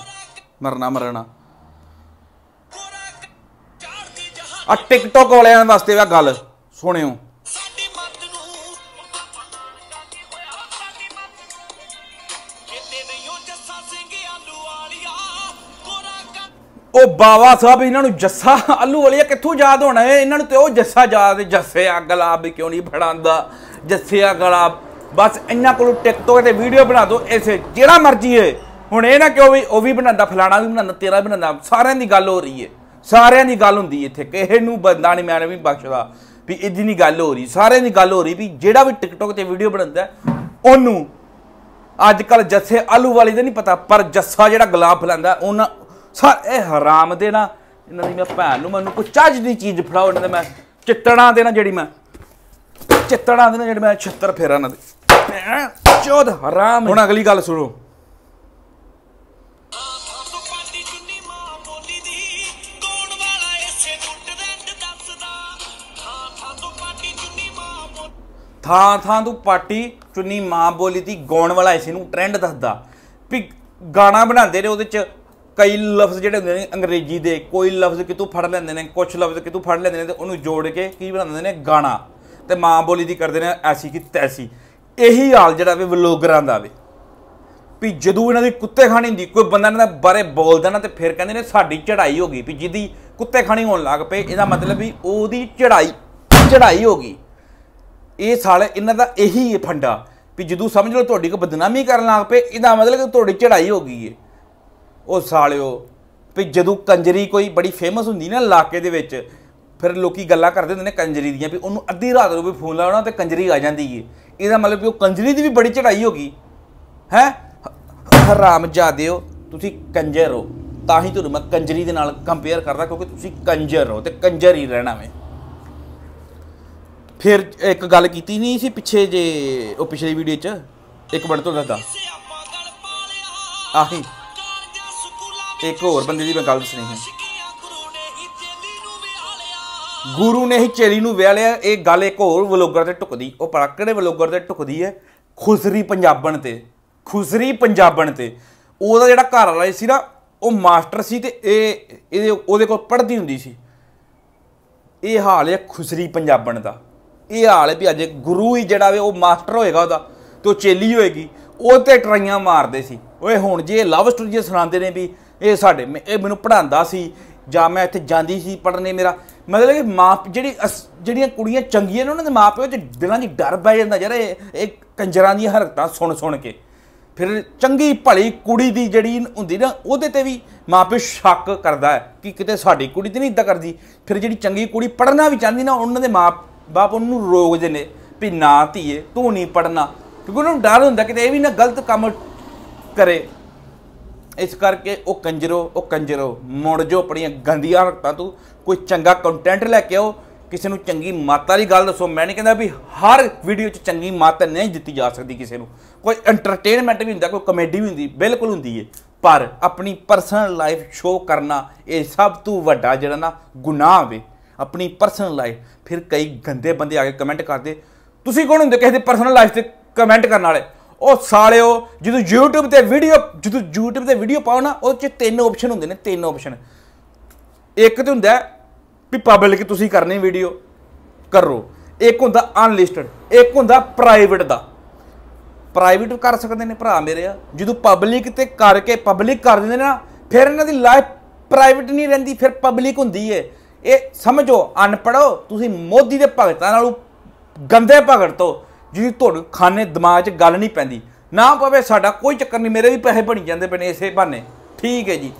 ਮਰਨਾ ਮਰਨਾ ਆ ਟਿਕਟੋਕ ਵਾਲਿਆਂ ਵਾਸਤੇ ਇਹ ਗੱਲ ਸੁਣਿਓ ਉਹ ਬਾਵਾ ਸਾਹਿਬ ਇਹਨਾਂ ਨੂੰ ਜੱਸਾ ਅੱਲੂ ਵਾਲੀਆ ਕਿੱਥੋਂ ਯਾਦ ਹੋਣਾ ਹੈ ਇਹਨਾਂ ਨੂੰ ਤੇ ਉਹ ਜੱਸਾ ਯਾਦ ਆ ਗੁਲਾਬ ਵੀ ਕਿਉਂ ਨਹੀਂ ਫੜਾਂਦਾ ਜੱਸਿਆ ਗਲਾਬ ਬਸ ਇੰਨਾ ਕੋਲ ਟਿਕਟੋਕ ਤੇ ਵੀਡੀਓ ਬਣਾ ਦੋ ਐਸੇ ਜਿਹੜਾ ਮਰਜੀ ਹੈ ਹੁਣ ਇਹ ਨਾ ਕਿਉਂ ਵੀ ਉਹ ਵੀ ਬਣਾਉਂਦਾ ਫਲਾਣਾ ਵੀ ਬਣਾਉਂਦਾ ਤੇਰਾ ਵੀ ਬਣਾਉਂਦਾ ਸਾਰਿਆਂ ਦੀ ਗੱਲ ਹੋ ਰਹੀ ਹੈ ਸਾਰਿਆਂ ਦੀ ਗੱਲ ਹੁੰਦੀ ਇੱਥੇ ਕਿਸੇ ਨੂੰ ਬੰਦਾ ਨਹੀਂ ਮੈਨੂੰ ਵੀ ਬਖਸ਼ਦਾ ਵੀ ਇਦਾਂ ਦੀ ਗੱਲ ਹੋ ਰਹੀ ਸਾਰਿਆਂ ਦੀ ਗੱਲ ਹੋ ਰਹੀ ਵੀ ਜਿਹੜਾ ਵੀ ਟਿਕਟੋਕ ਤੇ ਵੀਡੀਓ ਬਣਾਉਂਦਾ ਉਹਨੂੰ ਅੱਜ ਕੱਲ ਜੱਸੇ ਆਲੂ ਵਾਲੀ ਦਾ ਨਹੀਂ ਪਤਾ ਪਰ ਜੱਸਾ ਜਿਹੜਾ ਗੁਲਾਬ ਫਲਾਉਂਦਾ ਉਹਨਾਂ ਸਰ ਇਹ ਹਰਾਮ ਦੇ ਨਾ ਇਹਨਾਂ ਦੀ ਮੈਂ ਭੈਣ ਨੂੰ ਮੈਨੂੰ ਕੋਈ ਚੱਜ ਦੀ ਚੀਜ਼ ਫੜਾਓ ਇਹਨਾਂ ਦੇ ਮੈਂ ਚਿੱਤੜਾਂ ਦੇ ਨਾ ਜਿਹੜੀ ਮੈਂ ਚਿੱਤੜਾਂ ਦੇ ਨਾ ਜਿਹੜੀ ਮੈਂ ਛੱਤਰ ਫੇਰਾਂ ਨਾ ਚੋਦ ਹਰਾਮ ਹੁਣ ਅਗਲੀ ਗੱਲ ਸੁਣੋ ਥਾਂ ਥਾਂ ਤੋਂ ਪਾਟੀ ਚੁੰਨੀ ਮਾਂ ਬੋਲੀ ਦੀ ਗਾਉਣ ਵਾਲਾ ਇਸੇ ਨੂੰ ਟ੍ਰੈਂਡ ਦੱਸਦਾ ਵੀ ਗਾਣਾ ਬਣਾਉਂਦੇ ਨੇ ਉਹਦੇ ਚ ਕਈ ਲਫ਼ਜ਼ ਜਿਹੜੇ ਹੁੰਦੇ ਨੇ ਅੰਗਰੇਜ਼ੀ ਦੇ ਕੋਈ ਲਫ਼ਜ਼ ਕਿਤੋਂ ਫੜ ਲੈਂਦੇ ਨੇ ਕੁਝ ਲਫ਼ਜ਼ ਕਿਤੋਂ ਫੜ ਲੈਂਦੇ ਨੇ ਤੇ ਉਹਨੂੰ ਜੋੜ ਕੇ ਕੀ ਬਣਾਉਂਦੇ ਨੇ ਗਾਣਾ ਤੇ ਮਾਂ ਬੋਲੀ ਦੀ ਕਰਦੇ ਨੇ ਐਸੀ ਕੀ ਤੈਸੀ ਇਹੀ ਹਾਲ ਜਿਹੜਾ ਵੇ ਵਲੋਗਰਾਂ ਦਾ ਵੇ ਵੀ ਜਦੋਂ ਇਹਨਾਂ ਦੀ ਕੁੱਤੇ ਖਾਣੀ ਹੁੰਦੀ ਕੋਈ ਬੰਦਾ ਇਹਨਾਂ ਦੇ ਬਾਰੇ ਬੋਲਦਾ ਨਾ ਤੇ ਫਿਰ ਕਹਿੰਦੇ ਨੇ ਸਾਡੀ ਚੜਾਈ ਹੋ ਗਈ ਵੀ ਜਿਹਦੀ ਕੁੱਤੇ ਖਾਣੀ ਹੋਣ ਲੱਗ ਪਏ ਇਹਦਾ ਮਤਲਬ ਵੀ ਉਹਦੀ ਚੜਾਈ ਚੜਾਈ ਹੋ ਗਈ ਇਹ ਸਾਲ ਇਹਨਾਂ ਦਾ ਇਹੀ ਫੰਡਾ ਵੀ ਜਦੋਂ ਸਮਝ ਲਓ ਤੁਹਾਡੀ ਕੋ ਬਦਨਾਮੀ ਕਰਨ ਲੱਗ ਪਏ ਇਹਦਾ ਮਤਲਬ ਕਿ ਤੁਹਾਡੀ ਚੜਾਈ ਹੋ ਗਈ ਏ ਉਹ ਸਾਲਿਓ ਵੀ ਜਦੋਂ ਕੰਜਰੀ ਕੋਈ ਬੜੀ ਫੇਮਸ ਹੁੰਦੀ ਨਾ ਇਲਾਕੇ ਦੇ ਵਿੱਚ ਫਿਰ ਲੋਕੀ ਗੱਲਾਂ ਕਰਦੇ ਹੁੰਦੇ ਨੇ ਕੰਜਰੀ ਦੀਆਂ ਵੀ ਉਹਨੂੰ ਅੱਧੀ ਰਾਤ ਨੂੰ ਵੀ ਫੋਨ ਲਾਉਣਾ ਤੇ ਕੰਜਰੀ ਆ ਜਾਂਦੀ ਏ ਇਹਦਾ ਮਤਲਬ ਵੀ ਉਹ ਕੰਜਰੀ ਦੀ ਵੀ ਬੜੀ ਚੜਾਈ ਹੋ ਗਈ ਹੈ ਹਰਾਮ ਜਾਦਿਓ ਤੁਸੀਂ ਕੰਜਰ ਹੋ ਤਾਂ ਹੀ ਤੁਹਾਨੂੰ ਮੈਂ ਕੰਜਰੀ ਦੇ ਨਾਲ ਕੰਪੇਅਰ ਕਰਦਾ ਕਿਉਂਕਿ ਤੁਸੀਂ ਕੰਜਰ ਹੋ ਤੇ ਕੰਜਰ ਹੀ ਰਹਿਣਾ ਵੇ ਫਿਰ ਇੱਕ ਗੱਲ ਕੀਤੀ ਨਹੀਂ ਸੀ ਪਿੱਛੇ ਜੇ ਉਹ ਪਿਛਲੀ ਵੀਡੀਓ 'ਚ ਇੱਕ ਮਿੰਟ ਤੋਂ ਦੱਸਦਾ ਆਹੀ ਇੱਕ ਹੋਰ ਬੰਦੇ ਦੀ ਮੈਂ ਗੱਲ ਸੁਣੀ ਹੈ ਗੁਰੂ ਨੇ ਹੀ ਚੇਲੀ ਨੂੰ ਵਿਆਹ ਲਿਆ ਇਹ ਗੱਲ ਇੱਕ ਹੋਰ ਵਲੋਗਰ ਤੇ ਟੁਕਦੀ ਉਹ ਪੜਾ ਕਿਹੜੇ ਵਲੋਗਰ ਤੇ ਟੁਕਦੀ ਹੈ ਖੁਸਰੀ ਪੰਜਾਬਣ ਤੇ ਖੁਸਰੀ ਪੰਜਾਬਣ ਤੇ ਉਹਦਾ ਜਿਹੜਾ ਘਰ ਵਾਲਾ ਸੀ ਨਾ ਉਹ ਮਾਸਟਰ ਸੀ ਤੇ ਇਹ ਇਹਦੇ ਉਹਦੇ ਕੋਲ ਪੜਦੀ ਹੁੰਦੀ ਸੀ ਇਹ ਹਾਲ ਹੈ ਖੁਸਰੀ ਪੰਜਾਬਣ ਦਾ ਇਹ ਹਾਲ ਹੈ ਵੀ ਅੱਜ ਗੁਰੂ ਹੀ ਜਿਹੜਾ ਵੇ ਉਹ ਮਾਸਟਰ ਹੋਏਗਾ ਉਹਦਾ ਤੇ ਉਹ ਚੇਲੀ ਹੋਏਗੀ ਉਹ ਤੇ ਟਰਾਈਆਂ ਮਾਰਦੇ ਸੀ ਓਏ ਹੁਣ ਜੇ ਲਵ ਸਟੋਰੀ ਜੇ ਸੁਣਾਉਂਦੇ ਨੇ ਵੀ ਇਹ ਸਾਡੇ ਇਹ ਮੈਨੂੰ ਪੜਾਉਂਦਾ ਸੀ ਜਾਂ ਮੈਂ ਇੱਥੇ ਜਾਂਦੀ ਸੀ ਪੜਨੇ ਮੇਰਾ ਮਤਲਬ ਕਿ ਮਾਂ ਜਿਹੜੀ ਜਿਹੜੀਆਂ ਕੁੜੀਆਂ ਚੰਗੀਆਂ ਨੇ ਉਹਨਾਂ ਦੇ ਮਾਪਿਓ ਚ ਦਿਲਾਂ ਦੀ ਡਰ ਬੈ ਜਾਂਦਾ ਯਾਰ ਇਹ ਕੰਜਰਾਂ ਦੀਆਂ ਹਰਕਤਾਂ ਸੁਣ ਸੁਣ ਕੇ ਫਿਰ ਚੰਗੀ ਭਲੀ ਕੁੜੀ ਦੀ ਜਿਹੜੀ ਹੁੰਦੀ ਨਾ ਉਹਦੇ ਤੇ ਵੀ ਮਾਪੇ ਸ਼ੱਕ ਕਰਦਾ ਹੈ ਕਿ ਕਿਤੇ ਸਾਡੀ ਕੁੜੀ ਤੇ ਨਹੀਂ ਇਦਾਂ ਕਰਦੀ ਫਿਰ ਜਿਹੜੀ ਚੰਗੀ ਕੁੜੀ ਪੜਨਾ ਵੀ ਚਾਹੁੰਦੀ ਨਾ ਉਹਨਾਂ ਦੇ ਮਾਪੇ ਉਹਨੂੰ ਰੋਕਦੇ ਨੇ ਵੀ ਨਾ ਧੀਏ ਤੂੰ ਨਹੀਂ ਪੜਨਾ ਕਿਉਂਕਿ ਉਹਨਾਂ ਨੂੰ ਡਰ ਹੁੰਦਾ ਕਿ ਇਹ ਵੀ ਨਾ ਗਲਤ ਕੰਮ ਕਰੇ ਇਸ ਕਰਕੇ ਉਹ ਕੰਜਰੋ ਉਹ ਕੰਜਰੋ ਮੁੜ ਜੋ ਆਪਣੀਆਂ ਗੰਦੀਆਂ ਹਰਕਤਾਂ ਤੋਂ ਕੋਈ ਚੰਗਾ ਕੰਟੈਂਟ ਲੈ ਕੇ ਆਓ ਕਿਸੇ ਨੂੰ ਚੰਗੀ ਮੱਤ ਵਾਲੀ ਗੱਲ ਦੱਸੋ ਮੈਂ ਨਹੀਂ ਕਹਿੰਦਾ ਵੀ ਹਰ ਵੀਡੀਓ 'ਚ ਚੰਗੀ ਮੱਤ ਨਹੀਂ ਦਿੱਤੀ ਜਾ ਸਕਦੀ ਕਿਸੇ ਨੂੰ ਕੋਈ ਐਂਟਰਟੇਨਮੈਂਟ ਵੀ ਹੁੰਦਾ ਕੋਈ ਕਮੇਡੀ ਵੀ ਹੁੰਦੀ ਬਿਲਕੁਲ ਹੁੰਦੀ ਏ ਪਰ ਆਪਣੀ ਪਰਸਨਲ ਲਾਈਫ ਸ਼ੋ ਕਰਨਾ ਇਹ ਸਭ ਤੋਂ ਵੱਡਾ ਜਿਹੜਾ ਨਾ ਗੁਨਾਹ ਵੇ ਆਪਣੀ ਪਰਸਨਲ ਲਾਈਫ ਫਿਰ ਕਈ ਗੰਦੇ ਬੰਦੇ ਆ ਕੇ ਕਮੈਂਟ ਕਰਦੇ ਤੁਸੀਂ ਕੌਣ ਹੁੰਦੇ ਕਿਸੇ ਦੀ ਪਰਸਨਲ ਲਾਈਫ ਤੇ ਕਮੈਂਟ ਕਰਨ ਵਾਲੇ ਉਹ ਸਾਲਿਓ ਜਦੋਂ YouTube ਤੇ ਵੀਡੀਓ ਜਦੋਂ YouTube ਤੇ ਵੀਡੀਓ ਪਾਉ ਨਾ ਉਹਦੇ ਚ ਤਿੰਨ ਆਪਸ਼ਨ ਹੁੰਦੇ ਨੇ ਤਿੰਨ ਆਪਸ਼ਨ ਇੱਕ ਤੇ ਹੁੰਦਾ ਵੀ ਪਬਲਿਕ ਤੁਸੀਂ ਕਰਨੀ ਵੀਡੀਓ ਕਰੋ ਇੱਕ ਹੁੰਦਾ ਅਨਲਿਸਟਡ ਇੱਕ ਹੁੰਦਾ ਪ੍ਰਾਈਵੇਟ ਦਾ ਪ੍ਰਾਈਵੇਟ ਕਰ ਸਕਦੇ ਨੇ ਭਰਾ ਮੇਰੇ ਆ ਜਦੋਂ ਪਬਲਿਕ ਤੇ ਕਰਕੇ ਪਬਲਿਕ ਕਰ ਦਿੰਦੇ ਨੇ ਨਾ ਫਿਰ ਇਹਨਾਂ ਦੀ ਲਾਈਫ ਪ੍ਰਾਈਵੇਟ ਨਹੀਂ ਰਹਿੰਦੀ ਫਿਰ ਪਬਲਿਕ ਹੁੰਦੀ ਏ ਇਹ ਸਮਝੋ ਅਨਪੜੋ ਤੁਸੀਂ ਮੋਦੀ ਦੇ ਭਗਤਾਂ ਨਾਲੋਂ ਗੰਦੇ ਭਗਤ ਤੋਂ ਜਿਹਦੀ ਧੁਰ ਖਾਨੇ ਦਿਮਾਗ 'ਚ ਗੱਲ ਨਹੀਂ ਪੈਂਦੀ ਨਾ ਪਵੇ ਸਾਡਾ ਕੋਈ ਚੱਕਰ ਨਹੀਂ ਮੇਰੇ ਵੀ ਪੈਸੇ ਬਣੀ ਜਾਂਦੇ ਪਏ ਨੇ ਇਸੇ ਬਹਾਨੇ ਠੀਕ ਹੈ ਜੀ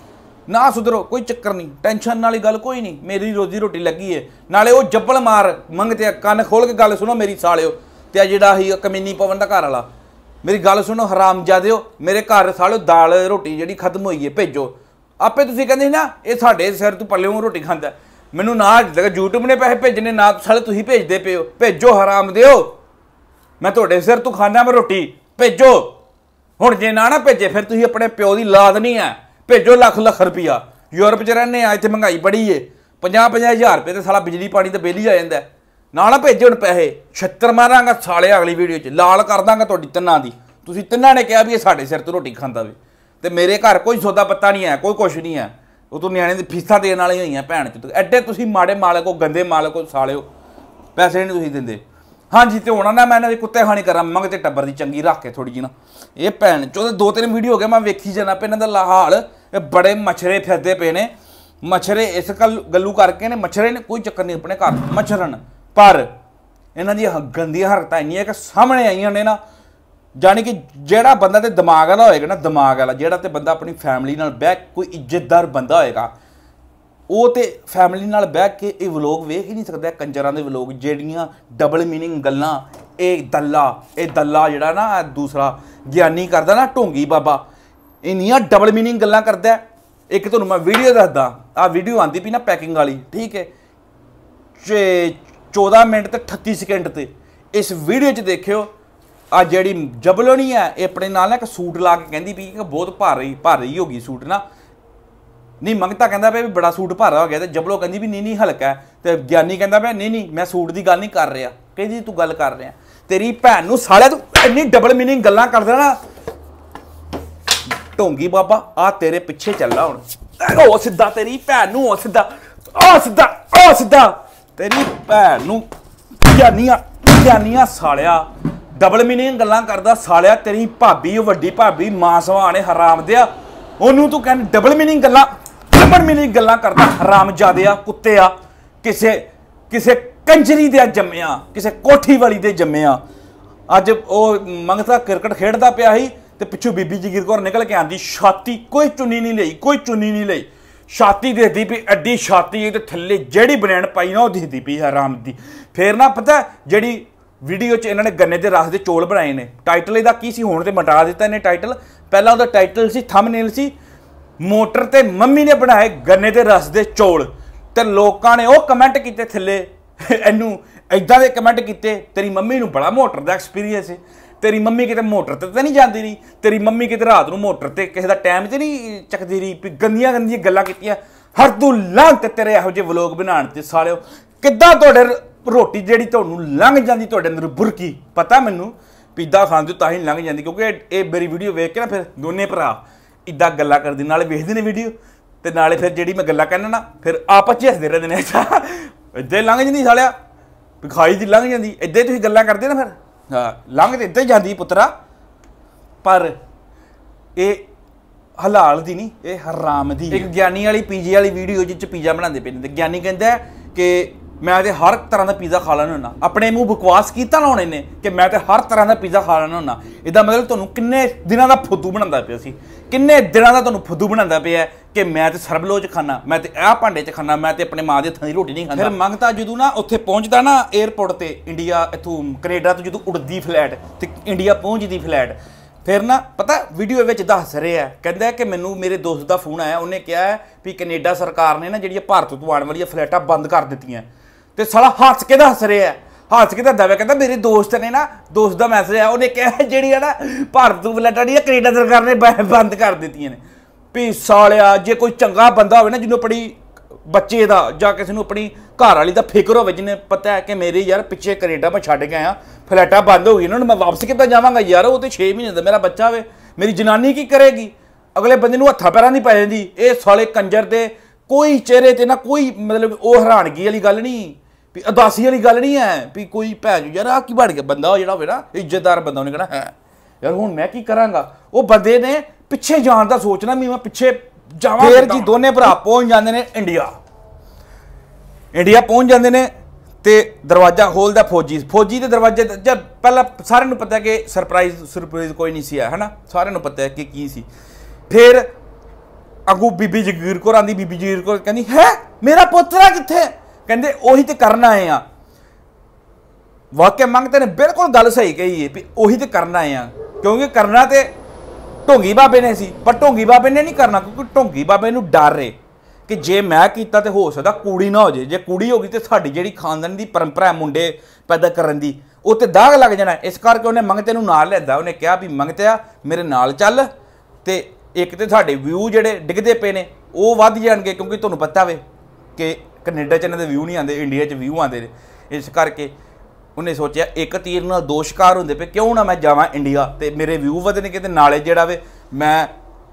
ਨਾ ਸੁਧਰੋ ਕੋਈ ਚੱਕਰ ਨਹੀਂ ਟੈਨਸ਼ਨ ਵਾਲੀ ਗੱਲ ਕੋਈ ਨਹੀਂ ਮੇਰੀ ਰੋਜ਼ੀ ਰੋਟੀ ਲੱਗੀ ਏ ਨਾਲੇ ਉਹ ਜੱਪਲ ਮਾਰ ਮੰਗਦੇ ਆ ਕੰਨ ਖੋਲ ਕੇ ਗੱਲ ਸੁਣੋ ਮੇਰੀ ਸਾਲਿਓ ਤੇ ਆ ਜਿਹੜਾ ਹੀ ਕਮੀਨੀ ਪਵਨ ਦਾ ਘਰ ਵਾਲਾ ਮੇਰੀ ਗੱਲ ਸੁਣੋ ਜਾਦਿਓ ਮੇਰੇ ਘਰ ਸਾਲਿਓ ਦਾਲ ਰੋਟੀ ਜਿਹੜੀ ਖਤਮ ਹੋਈ ਏ ਭੇਜੋ ਆਪੇ ਤੁਸੀਂ ਕਹਿੰਦੇ ਨਾ ਇਹ ਸਾਡੇ ਸਿਰ ਤੋਂ ਉਹ ਰੋਟੀ ਖਾਂਦਾ ਮੈਨੂੰ ਨਾ YouTube ਨੇ ਪੈਸੇ ਭੇਜਨੇ ਨਾ ਸਾਲੇ ਤੁਸੀਂ ਭੇਜਦੇ ਪਿਓ ਭੇਜੋ ਹਰਾਮ ਦਿਓ ਮੈਂ ਤੁਹਾਡੇ ਸਿਰ ਤੋਂ ਖਾਣਾ ਮੈਂ ਰੋਟੀ ਭੇਜੋ ਹੁਣ ਜੇ ਨਾ ਨਾ ਭੇਜੇ ਫਿਰ ਤੁਸੀਂ ਆਪਣੇ ਪਿਓ ਦੀ ਲਾਦ ਨਹੀਂ ਆ ਭੇਜੋ ਲੱਖ ਲੱਖ ਰੁਪਿਆ ਯੂਰਪ 'ਚ ਰਹਿੰਦੇ ਆ ਇੱਥੇ ਮਹਿੰਗਾਈ ਬੜੀ ਏ 50-50000 ਰੁਪਏ ਤੇ ਸਾਲਾ ਬਿਜਲੀ ਪਾਣੀ ਤੇ ਬਿੱਲ ਹੀ ਆ ਜਾਂਦਾ ਨਾਲ ਨਾ ਭੇਜੇ ਹੁਣ ਪੈਸੇ ਛੱਤਰ ਮਾਰਾਂਗਾ ਸਾਲੇ ਅਗਲੀ ਵੀਡੀਓ 'ਚ ਲਾਲ ਕਰ ਦਾਂਗਾ ਤੁਹਾਡੀ ਤਿੰਨਾਂ ਦੀ ਤੁਸੀਂ ਤਿੰਨਾਂ ਨੇ ਕਿਹਾ ਵੀ ਇਹ ਸਾਡੇ ਸਿਰ ਤੋਂ ਰੋਟੀ ਖਾਂਦਾ ਵੇ ਤੇ ਮੇਰੇ ਘਰ ਕੋਈ ਸੌਦਾ ਪੱਤਾ ਨਹੀਂ ਆ ਕੋਈ ਕੁਛ ਨਹੀਂ ਆ ਉਹ ਤੋਂ ਨਿਆਣੇ ਦੀ ਫੀਸਾਂ ਦੇਣ ਵਾਲੀਆਂ ਹੋਈਆਂ ਭੈਣ ਚ ਐਡੇ ਤੁਸੀਂ ਮਾੜੇ ਮਾਲਕ ਹੋ ਗੰਦੇ ਮਾਲਕ ਹੋ ਸਾਲਿਓ ਪੈਸੇ ਨਹੀਂ ਤੁਸੀਂ ਦਿੰਦੇ ਹਾਂਜੀ ਤੇ ਹੋਣਾ ਨਾ ਮੈਂ ਇਹਨਾਂ ਦੇ ਕੁੱਤੇ ਖਾਣੀ ਕਰਾਂ ਮੰਗ ਤੇ ਟੱਬਰ ਦੀ ਚੰਗੀ ਰੱਖ ਕੇ ਥੋੜੀ ਜੀ ਨਾ ਇਹ ਭੈਣ ਚੋਦੇ ਦੋ ਤਿੰਨ ਵੀਡੀਓ ਹੋ ਗਏ ਮੈਂ ਵੇਖੀ ਜਾਣਾ ਪੈ ਇਹਨਾਂ ਦਾ ਲਾਹਾਲ ਇਹ ਬੜੇ ਮਛਰੇ ਫਿਰਦੇ ਪਏ ਨੇ ਮਛਰੇ ਇਸ ਕੱਲ ਗੱਲੂ ਕਰਕੇ ਨੇ ਮਛਰੇ ਨੇ ਕੋਈ ਚੱਕਰ ਨਹੀਂ ਆਪਣੇ ਘਰ ਮਛਰਨ ਪਰ ਇਹਨਾਂ ਦੀ ਗੰਦੀ ਹਰਕਤਾਂ ਇੰਨੀਆਂ ਕਿ ਸਾਹਮਣੇ ਆਈਆਂ ਨੇ ਨਾ ਜਾਨੀ ਕਿ ਜਿਹੜਾ ਬੰਦਾ ਤੇ ਦਿਮਾਗ ਵਾਲਾ ਹੋਏਗਾ ਨਾ ਦਿਮਾਗ ਵਾਲਾ ਜਿਹੜਾ ਤੇ ਬੰਦਾ ਆਪਣੀ ਫੈਮਿਲੀ ਨਾਲ ਬੈ ਕੋਈ ਇੱਜ਼ਤਦਾਰ ਬੰਦਾ ਹੋਏਗਾ ਉਹ ਤੇ ਫੈਮਿਲੀ ਨਾਲ ਬਹਿ ਕੇ ਇਹ ਵਲੋਗ ਵੇਖ ਹੀ ਨਹੀਂ ਸਕਦਾ ਕੰਜਰਾਂ ਦੇ ਵਲੋਗ ਜਿਹੜੀਆਂ ਡਬਲ ਮੀਨਿੰਗ ਗੱਲਾਂ ਇਹ ਦੱਲਾ ਇਹ ਦੱਲਾ ਜਿਹੜਾ ਨਾ ਦੂਸਰਾ ਗਿਆਨੀ ਕਰਦਾ ਨਾ ਢੋਂਗੀ ਬਾਬਾ ਇੰਨੀਆਂ ਡਬਲ ਮੀਨਿੰਗ ਗੱਲਾਂ ਕਰਦਾ ਇੱਕ ਤੁਹਾਨੂੰ ਮੈਂ ਵੀਡੀਓ ਦੱਸਦਾ ਆ ਵੀਡੀਓ ਆਂਦੀ ਪਈ ਨਾ ਪੈਕਿੰਗ ਵਾਲੀ ਠੀਕ ਹੈ 14 ਮਿੰਟ ਤੇ 38 ਸਕਿੰਟ ਤੇ ਇਸ ਵੀਡੀਓ 'ਚ ਦੇਖਿਓ ਆ ਜਿਹੜੀ ਜਬਲੋਣੀ ਹੈ ਇਹ ਆਪਣੇ ਨਾਲ ਇੱਕ ਸੂਟ ਲਾ ਕੇ ਕਹਿੰਦੀ ਪਈ ਕਿ ਬਹੁਤ ਭਾਰੀ ਭਾਰੀ ਹੋ ਗਈ ਸੂਟ ਨਾ ਨਹੀਂ ਮੰਗਤਾ ਕਹਿੰਦਾ ਪਿਆ ਵੀ ਬੜਾ ਸੂਟ ਭਾਰਾ ਹੋ ਗਿਆ ਤੇ ਜਬਲੋ ਕਹਿੰਦੀ ਵੀ ਨਹੀਂ ਨਹੀਂ ਹਲਕਾ ਤੇ ਗਿਆਨੀ ਕਹਿੰਦਾ ਪਿਆ ਨਹੀਂ ਨਹੀਂ ਮੈਂ ਸੂਟ ਦੀ ਗੱਲ ਨਹੀਂ ਕਰ ਰਿਹਾ ਕਹਿੰਦੀ ਤੂੰ ਗੱਲ ਕਰ ਰਿਹਾ ਤੇਰੀ ਭੈਣ ਨੂੰ ਸਾਲਿਆ ਤੂੰ ਇੰਨੀ ਡਬਲ ਮੀਨਿੰਗ ਗੱਲਾਂ ਕਰਦਾ ਨਾ ਢੋਂਗੀ ਬਾਬਾ ਆ ਤੇਰੇ ਪਿੱਛੇ ਚੱਲਾ ਹੁਣ ਉਹ ਸਿੱਧਾ ਤੇਰੀ ਭੈਣ ਨੂੰ ਉਹ ਸਿੱਧਾ ਉਹ ਸਿੱਧਾ ਉਹ ਸਿੱਧਾ ਤੇਰੀ ਭੈਣ ਨੂੰ ਗਿਆਨੀਆਂ ਗਿਆਨੀਆਂ ਸਾਲਿਆ ਡਬਲ ਮੀਨਿੰਗ ਗੱਲਾਂ ਕਰਦਾ ਸਾਲਿਆ ਤੇਰੀ ਭਾਬੀ ਉਹ ਵੱਡੀ ਭਾਬੀ ਮਾਂ ਸਵਾਣੇ ਹਰਾਮ ਦਿਆ ਉਹਨੂੰ ਤੂੰ ਕਹਿੰਦਾ ਡਬਲ ਮੀਨਿੰਗ ਗੱਲਾਂ ਹੰਬੜ ਮਿਲੀ ਗੱਲਾਂ ਕਰਦਾ ਕੁੱਤੇ ਕੁੱਤਿਆ ਕਿਸੇ ਕਿਸੇ ਕੰਜਰੀ ਦੇ ਜੰਮਿਆ ਕਿਸੇ ਕੋਠੀ ਵਾਲੀ ਦੇ ਜੰਮਿਆ ਅੱਜ ਉਹ ਮੰਗਤਾ ਕ੍ਰਿਕਟ ਖੇਡਦਾ ਪਿਆ ਸੀ ਤੇ ਪਿੱਛੋਂ ਬੀਬੀ ਜਗੀਰ ਕੌਰ ਨਿਕਲ ਕੇ ਆਂਦੀ ਛਾਤੀ ਕੋਈ ਚੁੰਨੀ ਨਹੀਂ ਲਈ ਕੋਈ ਚੁੰਨੀ ਨਹੀਂ ਲਈ ਛਾਤੀ ਦੇਖਦੀ ਵੀ ਐਡੀ ਛਾਤੀ ਤੇ ਥੱਲੇ ਜਿਹੜੀ ਬਨੈਣ ਪਾਈ ਨਾ ਉਹ ਦਿਖਦੀ ਵੀ ਹਰਾਮ ਦੀ ਫੇਰ ਨਾ ਪਤਾ ਜਿਹੜੀ ਵੀਡੀਓ 'ਚ ਇਹਨਾਂ ਨੇ ਗੰਨੇ ਦੇ ਰਸ ਦੇ ਚੋਲ ਬਣਾਏ ਨੇ ਟਾਈਟਲ ਇਹਦਾ ਕੀ ਸੀ ਹੁਣ ਤੇ ਮਟਾ ਦਿੱਤਾ ਇਹਨੇ ਟਾਈਟਲ ਪਹਿਲਾਂ ਉਹਦਾ ਟਾਈਟਲ ਸੀ ਥੰਬਨੇਲ ਸੀ ਮੋਟਰ ਤੇ ਮੰਮੀ ਨੇ ਬਣਾਏ ਗੰਨੇ ਦੇ ਰਸ ਦੇ ਚੋਲ ਤੇ ਲੋਕਾਂ ਨੇ ਉਹ ਕਮੈਂਟ ਕੀਤੇ ਥੱਲੇ ਇਹਨੂੰ ਐਦਾਂ ਦੇ ਕਮੈਂਟ ਕੀਤੇ ਤੇਰੀ ਮੰਮੀ ਨੂੰ ਬੜਾ ਮੋਟਰ ਦਾ ਐਕਸਪੀਰੀਅੰਸ ਹੈ ਤੇਰੀ ਮੰਮੀ ਕਿਤੇ ਮੋਟਰ ਤੇ ਤਾਂ ਨਹੀਂ ਜਾਂਦੀ ਨਹੀਂ ਤੇਰੀ ਮੰਮੀ ਕਿਤੇ ਰਾਤ ਨੂੰ ਮੋਟਰ ਤੇ ਕਿਸੇ ਦਾ ਟਾਈਮ ਤੇ ਨਹੀਂ ਚੱਕਦੀ ਰਹੀ ਵੀ ਗੰਦੀਆਂ ਗੰਦੀਆਂ ਗੱਲਾਂ ਕੀਤੀਆਂ ਹਰ ਤੂੰ ਤੇ ਤੇਰੇ ਇਹੋ ਜਿਹੇ ਵਲੋਗ ਬਣਾਉਣ ਤੇ ਸਾਲਿਓ ਕਿੱਦਾਂ ਤੁਹਾਡੇ ਰੋਟੀ ਜਿਹੜੀ ਤੁਹਾਨੂੰ ਲੰਘ ਜਾਂਦੀ ਤੁਹਾਡੇ ਅੰਦਰ ਬੁਰਕੀ ਪਤਾ ਮੈਨੂੰ ਪੀਦਾ ਖਾਂਦੇ ਤਾਂ ਹੀ ਲੰਘ ਜਾਂਦੀ ਕਿਉਂਕਿ ਇਹ ਮੇਰੀ ਵੀਡੀਓ ਵੇਖ ਕੇ ਨਾ ਫਿਰ ਦੋਨੇ ਭਰਾ ਇਦਾਂ ਗੱਲਾਂ ਕਰਦੀ ਨਾਲੇ ਵੇਖਦੇ ਨੇ ਵੀਡੀਓ ਤੇ ਨਾਲੇ ਫਿਰ ਜਿਹੜੀ ਮੈਂ ਗੱਲਾਂ ਕਹਿੰਦਾ ਨਾ ਫਿਰ ਆਪਸ ਚ ਹੱਸਦੇ ਰਹਿੰਦੇ ਨੇ ਅੱਛਾ ਇੱਦੇ ਲੰਘ ਜਾਂਦੀ ਸਾਲਿਆ ਵਿਖਾਈ ਦੀ ਲੰਘ ਜਾਂਦੀ ਇੱਦੇ ਤੁਸੀਂ ਗੱਲਾਂ ਕਰਦੇ ਨਾ ਫਿਰ ਹਾਂ ਲੰਘ ਤੇ ਇੱਦੇ ਜਾਂਦੀ ਪੁੱਤਰਾ ਪਰ ਇਹ ਹਲਾਲ ਦੀ ਨਹੀਂ ਇਹ ਹਰਾਮ ਦੀ ਇੱਕ ਗਿਆਨੀ ਵਾਲੀ ਪੀਜੀ ਵਾਲੀ ਵੀਡੀਓ ਜਿੱਚ ਪੀਜ਼ਾ ਬਣਾਉਂਦੇ ਪਏ ਨੇ ਤੇ ਗਿਆਨੀ ਕਹਿੰਦਾ ਕਿ ਮੈਂ ਤੇ ਹਰ ਤਰ੍ਹਾਂ ਦਾ ਪੀਜ਼ਾ ਖਾ ਲੈਣਾ ਹੁੰਦਾ ਆਪਣੇ ਮੂੰਹ ਬਕਵਾਸ ਕੀਤਾ ਲਾਉਣੇ ਨੇ ਕਿ ਮੈਂ ਤੇ ਹਰ ਤਰ੍ਹਾਂ ਦਾ ਪੀਜ਼ਾ ਖਾ ਲੈਣਾ ਹੁੰਦਾ ਇਹਦਾ ਮਤਲਬ ਤੁਹਾਨੂੰ ਕਿੰਨੇ ਦਿਨਾਂ ਦਾ ਫੁੱਦੂ ਬਣਾਉਂਦਾ ਪਿਆ ਸੀ ਕਿੰਨੇ ਦਿਨਾਂ ਦਾ ਤੁਹਾਨੂੰ ਫੁੱਦੂ ਬਣਾਉਂਦਾ ਪਿਆ ਕਿ ਮੈਂ ਤੇ ਸਰਬਲੋਚ ਖਾਣਾ ਮੈਂ ਤੇ ਆਹ ਭਾਂਡੇ 'ਚ ਖਾਣਾ ਮੈਂ ਤੇ ਆਪਣੇ ਮਾਂ ਦੇ ਹੱਥਾਂ ਦੀ ਰੋਟੀ ਨਹੀਂ ਖਾਂਦਾ ਫਿਰ ਮੰਗਤਾ ਜਦੋਂ ਨਾ ਉੱਥੇ ਪਹੁੰਚਦਾ ਨਾ 에ਅਰਪੋਰਟ ਤੇ ਇੰਡੀਆ ਇਥੋਂ ਕੈਨੇਡਾ ਤੋਂ ਜਦੋਂ ਉੜਦੀ ਫਲੈਟ ਤੇ ਇੰਡੀਆ ਪਹੁੰਚਦੀ ਫਲੈਟ ਫਿਰ ਨਾ ਪਤਾ ਵੀਡੀਓ ਵਿੱਚ ਦੱਸ ਰਿਹਾ ਕਹਿੰਦਾ ਕਿ ਮੈਨੂੰ ਮੇਰੇ ਦੋਸਤ ਦਾ ਫੋਨ ਆਇਆ ਉਹਨੇ ਕਿਹਾ ਵੀ ਕੈਨੇਡਾ ਸਰਕਾਰ ਨੇ ਨਾ ਜਿਹੜੀਆਂ ਭਾਰਤ ਤੋਂ ਆਉਣ ਵਾਲੀਆਂ ਫਲੈਟਾਂ ਬੰਦ ਕਰ ਦਿੱਤੀਆਂ ਤੇ ਸਾਲਾ ਹੱਸ ਕੇ ਦੱਸ ਰਿਹਾ ਹੱਸ ਕੇ ਦੱਸਦਾ ਵੇ ਕਹਿੰਦਾ ਮੇਰੇ ਦੋਸਤ ਨੇ ਨਾ ਦੋਸਤ ਦਾ ਮੈਸੇਜ ਆਇਆ ਉਹਨੇ ਕਿਹਾ ਜਿਹੜੀ ਆ ਨਾ ਭਾਰਤ ਤੋਂ ਬਲੈਟਾਂ ਦੀਆਂ ਕੈਨੇਡਾ ਸਰਕਾਰ ਨੇ ਬੰਦ ਕਰ ਦਿੱਤੀਆਂ ਨੇ ਵੀ ਸਾਲਿਆ ਜੇ ਕੋਈ ਚੰਗਾ ਬੰਦਾ ਹੋਵੇ ਨਾ ਜਿਹਨੂੰ ਆਪਣੀ ਬੱਚੇ ਦਾ ਜਾਂ ਕਿਸੇ ਨੂੰ ਆਪਣੀ ਘਰ ਵਾਲੀ ਦਾ ਫਿਕਰ ਹੋਵੇ ਜਿਹਨੇ ਪਤਾ ਹੈ ਕਿ ਮੇਰੇ ਯਾਰ ਪਿੱਛੇ ਕੈਨੇਡਾ ਮੈਂ ਛੱਡ ਗਿਆ ਆ ਫਲੈਟਾਂ ਬੰਦ ਹੋ ਗਈ ਉਹਨਾਂ ਨੂੰ ਮੈਂ ਵਾਪਸ ਕਿੱਦਾਂ ਜਾਵਾਂਗਾ ਯਾਰ ਉਹ ਤੇ 6 ਮਹੀਨੇ ਦਾ ਮੇਰਾ ਬੱਚਾ ਹੋਵੇ ਮੇਰੀ ਜਨਾਨੀ ਕੀ ਕਰੇਗੀ ਅਗਲੇ ਬੰਦੇ ਨੂੰ ਹੱਥਾਂ ਪੈਰਾਂ ਨਹੀਂ ਪੈ ਜਾਂਦੀ ਇਹ ਸਾਲੇ ਕੰਜਰ ਦੇ ਕੋਈ ਚਿਹਰੇ ਤੇ ਨਾ ਕੋਈ ਮਤਲਬ ਉਹ ਹੈਰਾਨਗੀ ਵਾਲੀ ਗੱਲ ਨਹੀਂ ਵੀ ਅਦਾਸੀ ਵਾਲੀ ਗੱਲ ਨਹੀਂ ਹੈ ਵੀ ਕੋਈ ਭੈਜ ਯਾਰ ਆ ਕੀ ਬਣ ਗਿਆ ਬੰਦਾ ਜਿਹੜਾ ਹੋਵੇ ਨਾ ਇੱਜ਼ਤਦਾਰ ਬੰਦਾ ਉਹਨੇ ਕਹਣਾ ਹੈ ਯਾਰ ਹੁਣ ਮੈਂ ਕੀ ਕਰਾਂਗਾ ਉਹ ਬੰਦੇ ਨੇ ਪਿੱਛੇ ਜਾਣ ਦਾ ਸੋਚਣਾ ਵੀ ਮੈਂ ਪਿੱਛੇ ਜਾਵਾਂ ਫੇਰ ਜੀ ਦੋਨੇ ਭਰਾ ਪਹੁੰਚ ਜਾਂਦੇ ਨੇ ਇੰਡੀਆ ਇੰਡੀਆ ਪਹੁੰਚ ਜਾਂਦੇ ਨੇ ਤੇ ਦਰਵਾਜ਼ਾ ਖੋਲਦਾ ਫੌਜੀ ਫੌਜੀ ਦੇ ਦਰਵਾਜ਼ੇ ਤੇ ਪਹਿਲਾਂ ਸਾਰਿਆਂ ਨੂੰ ਪਤਾ ਹੈ ਕਿ ਸਰਪ੍ਰਾਈਜ਼ ਸਰਪ੍ਰਾਈਜ਼ ਕੋਈ ਨਹੀਂ ਸੀ ਆ ਹਨਾ ਸਾਰਿਆਂ ਨੂੰ ਪਤਾ ਹੈ ਕਿ ਕੀ ਸੀ ਫਿਰ ਅਗੂ ਬੀਬੀ ਜਗੀਰ ਕੌਰ ਆਂਦੀ ਬੀਬੀ ਜਗੀਰ ਕੋਰ ਕਹਿੰਦੀ ਹੈ ਮੇਰਾ ਪੁੱਤਰਾ ਕਿੱਥੇ ਕਹਿੰਦੇ ਉਹੀ ਤੇ ਕਰਨ ਆਏ ਆ ਵਾਕਿਆ ਮੰਗਤੇ ਨੇ ਬਿਲਕੁਲ ਗੱਲ ਸਹੀ ਕਹੀ ਏ ਵੀ ਉਹੀ ਤੇ ਕਰਨ ਆਏ ਆ ਕਿਉਂਕਿ ਕਰਨਾ ਤੇ ਢੋਂਗੀ ਬਾਬੇ ਨੇ ਸੀ ਪਰ ਢੋਂਗੀ ਬਾਬੇ ਨੇ ਨਹੀਂ ਕਰਨਾ ਕਿਉਂਕਿ ਢੋਂਗੀ ਬਾਬੇ ਨੂੰ ਡਰ ਰੇ ਕਿ ਜੇ ਮੈਂ ਕੀਤਾ ਤੇ ਹੋ ਸਕਦਾ ਕੁੜੀ ਨਾ ਹੋ ਜੇ ਜੇ ਕੁੜੀ ਹੋ ਗਈ ਤੇ ਸਾਡੀ ਜਿਹੜੀ ਖਾਨਦਾਨ ਦੀ ਪਰੰਪਰਾ ਹੈ ਮੁੰਡੇ ਪੈਦਾ ਕਰਨ ਦੀ ਉਹ ਤੇ ਦਾਗ ਲੱਗ ਜਾਣਾ ਇਸ ਕਰਕੇ ਉਹਨੇ ਮੰਗਤੇ ਨੂੰ ਨਾਲ ਲੈਂਦਾ ਉਹਨੇ ਕਿਹਾ ਵੀ ਮੰਗਤਿਆ ਮੇਰੇ ਨਾਲ ਚੱਲ ਤੇ ਇੱਕ ਤੇ ਸਾਡੇ ਵਿਊ ਜਿਹੜੇ ਡਿੱਗਦੇ ਪਏ ਨੇ ਉਹ ਵੱਧ ਜਾਣਗੇ ਕਿਉਂਕਿ ਤੁਹਾਨੂੰ ਪਤਾ ਵੇ ਕਿ ਕੈਨੇਡਾ 'ਚ ਇਹਨਾਂ ਦੇ ਵਿਊ ਨਹੀਂ ਆਉਂਦੇ ਇੰਡੀਆ 'ਚ ਵਿਊ ਆਉਂਦੇ ਨੇ ਇਸ ਕਰਕੇ ਉਹਨੇ ਸੋਚਿਆ ਇੱਕ ਤੀਰ ਨਾਲ ਦੋ ਸ਼ਿਕਾਰ ਹੁੰਦੇ ਪਏ ਕਿਉਂ ਨਾ ਮੈਂ ਜਾਵਾਂ ਇੰਡੀਆ ਤੇ ਮੇਰੇ ਵਿਊ ਵਧਣਗੇ ਤੇ ਨਾਲੇ ਜਿਹੜਾ ਵੇ ਮੈਂ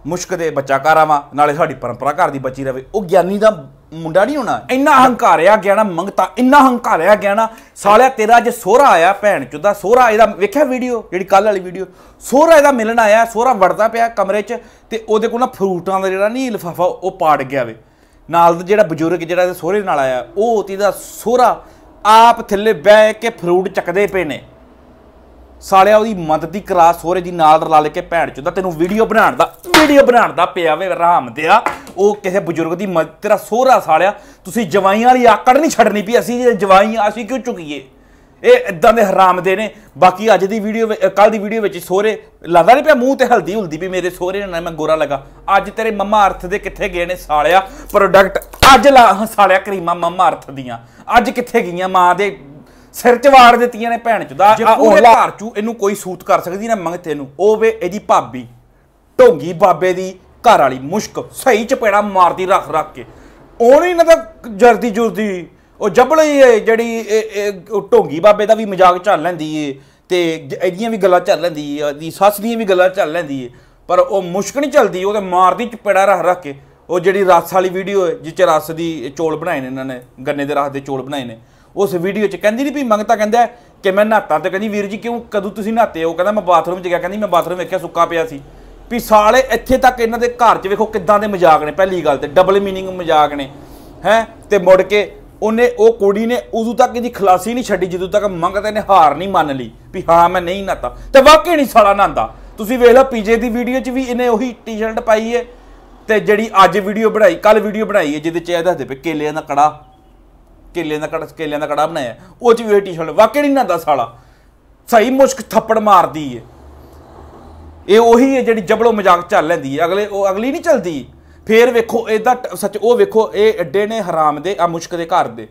ਮੁਸ਼ਕ ਦੇ ਬੱਚਾ ਘਰ ਆਵਾਂ ਨਾਲੇ ਸਾਡੀ ਪਰੰਪਰਾ ਘਰ ਦੀ ਬਚੀ ਰਵੇ ਉਹ ਗਿਆਨੀ ਦਾ ਮੁੰਡਾ ਨਹੀਂ ਹੋਣਾ ਇੰਨਾ ਹੰਕਾਰਿਆ ਗਿਆ ਨਾ ਮੰਗਤਾ ਇੰਨਾ ਹੰਕਾਰਿਆ ਗਿਆ ਨਾ ਸਾਲਿਆ ਤੇਰਾ ਜੇ ਸੋਹਰਾ ਆਇਆ ਭੈਣ ਚੁੱਦਾ ਸੋਹਰਾ ਇਹਦਾ ਵੇਖਿਆ ਵੀਡੀਓ ਜਿਹੜੀ ਕੱਲ ਵਾਲੀ ਵੀਡੀਓ ਸੋਹਰਾ ਇਹਦਾ ਮਿਲਣ ਆਇਆ ਸੋਹਰਾ ਵੜਦਾ ਪਿਆ ਕਮਰੇ 'ਚ ਤੇ ਉਹਦੇ ਕੋਲ ਨਾ ਫਰੂਟਾਂ ਦਾ ਜਿਹੜਾ ਨਹੀਂ ਲਫਾਫਾ ਉਹ ਪਾੜ ਗਿਆ ਵੇ ਨਾਲ ਦਾ ਜਿਹੜਾ ਬਜ਼ੁਰਗ ਜਿਹੜਾ ਸੋਹਰੇ ਨਾਲ ਆਇਆ ਉਹ ਉਤੀ ਦਾ ਸੋਹਰਾ ਆਪ ਥੱਲੇ ਬਹਿ ਕੇ ਫਰੂਟ ਚੱਕਦੇ ਪਏ ਨੇ ਸਾਲਿਆ ਉਹਦੀ ਮਦਦ ਦੀ ਕਰਾ ਸੋਹਰੇ ਦੀ ਨਾਲ ਰਲਾ ਕੇ ਭੈਣ ਦਾ ਤੈਨੂੰ ਵੀਡੀਓ ਬਣਾਉਣ ਦਾ ਵੀਡੀਓ ਬਣਾਉਣ ਦਾ ਪਿਆ ਵੇ ਰਾਮ ਦਿਆ ਉਹ ਕਿਸੇ ਬਜ਼ੁਰਗ ਦੀ ਮਦਦ ਤੇਰਾ ਸੋਹਰਾ ਸਾਲਿਆ ਤੁਸੀਂ ਜਵਾਈਆਂ ਵਾਲੀ ਆਕੜ ਨਹੀਂ ਛੱਡਣੀ ਵੀ ਅਸੀਂ ਜਵਾਈਆਂ ਅਸੀਂ ਕਿਉਂ ਚੁਕੀਏ ਇਹ ਇਦਾਂ ਦੇ ਹਰਾਮ ਦੇ ਨੇ ਬਾਕੀ ਅੱਜ ਦੀ ਵੀਡੀਓ ਕੱਲ ਦੀ ਵੀਡੀਓ ਵਿੱਚ ਸੋਹਰੇ ਲਾਦਾ ਨਹੀਂ ਪਿਆ ਮੂੰਹ ਤੇ ਹਲਦੀ ਹੁਲਦੀ ਵੀ ਮੇਰੇ ਸੋਹਰੇ ਨਾਲ ਮੈਂ ਗੋਰਾ ਲਗਾ ਅੱਜ ਤੇਰੇ ਮਮਾ ਅਰਥ ਦੇ ਕਿੱਥੇ ਗਏ ਨੇ ਸਾਲਿਆ ਪ੍ਰੋਡਕਟ ਅੱਜ ਲਾ ਸਾਲਿਆ ਕਰੀਮਾ ਮਮਾ ਅਰਥ ਦੀਆਂ ਅੱਜ ਕਿੱਥੇ ਗਈਆਂ ਮਾਂ ਦੇ ਸਿਰ ਚ ਵਾਰ ਦਿੱਤੀਆਂ ਨੇ ਭੈਣ ਚੋਦਾ ਦਾ ਉਹ ਘਰ ਚੂ ਇਹਨੂੰ ਕੋਈ ਸੂਤ ਕਰ ਸਕਦੀ ਨਾ ਮੰਗਤੇ ਨੂੰ ਉਹ ਵੇ ਇਹਦੀ ਭਾਬੀ ਢੋਂਗੀ ਬਾਬੇ ਦੀ ਘਰ ਵਾਲੀ ਮੁਸ਼ਕ ਸਹੀ ਚਪੇੜਾ ਮਾਰਦੀ ਰੱਖ ਰੱਖ ਕੇ ਨਹੀਂ ਨਾ ਤਾਂ ਜਰਦੀ ਜੁਰਦੀ ਉਹ ਜੱਬਲ ਹੀ ਜਿਹੜੀ ਢੋਂਗੀ ਬਾਬੇ ਦਾ ਵੀ ਮਜ਼ਾਕ ਚੱਲ ਲੈਂਦੀ ਏ ਤੇ ਇਹਦੀਆਂ ਵੀ ਗੱਲਾਂ ਚੱਲ ਲੈਂਦੀ ਏ ਦੀ ਸੱਸ ਦੀਆਂ ਵੀ ਗੱਲਾਂ ਚੱਲ ਲੈਂਦੀ ਏ ਪਰ ਉਹ ਮੁਸ਼ਕ ਨਹੀਂ ਚੱਲਦੀ ਉਹ ਤੇ ਮਾਰਦੀ ਚਪੇੜਾ ਰੱਖ ਰੱਖ ਕੇ ਉਹ ਜਿਹੜੀ ਰਸ ਵਾਲੀ ਵੀਡੀਓ ਹੈ ਜਿੱਚ ਰਸ ਦੀ ਚੋਲ ਬਣਾਏ ਨੇ ਇਹਨਾਂ ਨੇ ਗੰਨੇ ਦੇ ਰਸ ਦੇ ਚੋਲ ਬਣਾਏ ਨੇ ਉਸ ਵੀਡੀਓ ਚ ਕਹਿੰਦੀ ਨਹੀਂ ਵੀ ਮੰਗਤਾ ਕਹਿੰਦਾ ਕਿ ਮੈਂ ਨਹਾਤਾ ਤੇ ਕਹਿੰਦੀ ਵੀਰ ਜੀ ਕਿਉਂ ਕਦੋਂ ਤੁਸੀਂ ਨਹਾਤੇ ਉਹ ਕਹਿੰਦਾ ਮੈਂ ਬਾਥਰੂਮ ਚ ਗਿਆ ਕਹਿੰਦੀ ਮੈਂ ਬਾਥਰੂਮ ਵੇਖਿਆ ਸੁੱਕਾ ਪਿਆ ਸੀ ਵੀ ਸਾਲੇ ਇੱਥੇ ਤੱਕ ਇਹਨਾਂ ਦੇ ਘਰ 'ਚ ਵੇਖੋ ਕਿੱਦਾਂ ਦੇ ਮਜ਼ਾਕ ਨੇ ਪਹਿਲੀ ਗੱਲ ਤੇ ਡਬਲ ਮੀਨਿੰਗ ਮਜ਼ਾਕ ਨੇ ਹੈ ਤੇ ਮੁੜ ਕੇ ਉਹਨੇ ਉਹ ਕੁੜੀ ਨੇ ਉਦੋਂ ਤੱਕ ਇਹਦੀ ਖਲਾਸੀ ਨਹੀਂ ਛੱਡੀ ਜਦੋਂ ਤੱਕ ਮੰਗਤੇ ਨੇ ਹਾਰ ਨਹੀਂ ਮੰਨ ਲਈ ਵੀ ਹਾਂ ਮੈਂ ਨਹੀਂ ਨਾਤਾ ਤੇ ਵਾਕਈ ਨਹੀਂ ਸਾਲਾ ਨਾਂਦਾ ਤੁਸੀਂ ਵੇਖ ਲਓ ਪੀਜੇ ਦੀ ਵੀਡੀਓ 'ਚ ਵੀ ਇਹਨੇ ਉਹੀ ਟੀ-ਸ਼ਰਟ ਪਾਈ ਹੈ ਤੇ ਜਿਹੜੀ ਅੱਜ ਵੀਡੀਓ ਬਣਾਈ ਕੱਲ ਵੀਡੀਓ ਬਣਾਈ ਹੈ ਜਿਹਦੇ 'ਚ ਇਹ ਦੱਸਦੇ ਪਏ ਕੇਲੇ ਦਾ ਕੜਾ ਕੇਲੇ ਦਾ ਕੜਾ ਕੇਲੇ ਦਾ ਕੜਾ ਬਣਾਇਆ ਉਹ 'ਚ ਵੀ ਉਹ ਟੀ-ਸ਼ਰਟ ਵਾਕਈ ਨਹੀਂ ਨਾਂਦਾ ਸਾਲਾ ਸਹੀ ਮੁਸ਼ਕ ਥੱਪੜ ਮਾਰਦੀ ਹੈ ਇਹ ਉਹੀ ਹੈ ਜਿਹੜੀ ਜਬਲੋ ਮਜ਼ਾਕ ਚੱਲ ਲੈਂਦੀ ਹੈ ਅਗਲੇ ਉਹ ਅਗਲੀ ਨਹੀਂ ਚੱਲਦੀ ਫੇਰ ਵੇਖੋ ਇਹਦਾ ਸੱਚ ਉਹ ਵੇਖੋ ਇਹ ਐਡੇ ਨੇ ਹਰਾਮ ਦੇ ਆ ਮੁਸ਼ਕ ਦੇ ਘਰ ਦੇ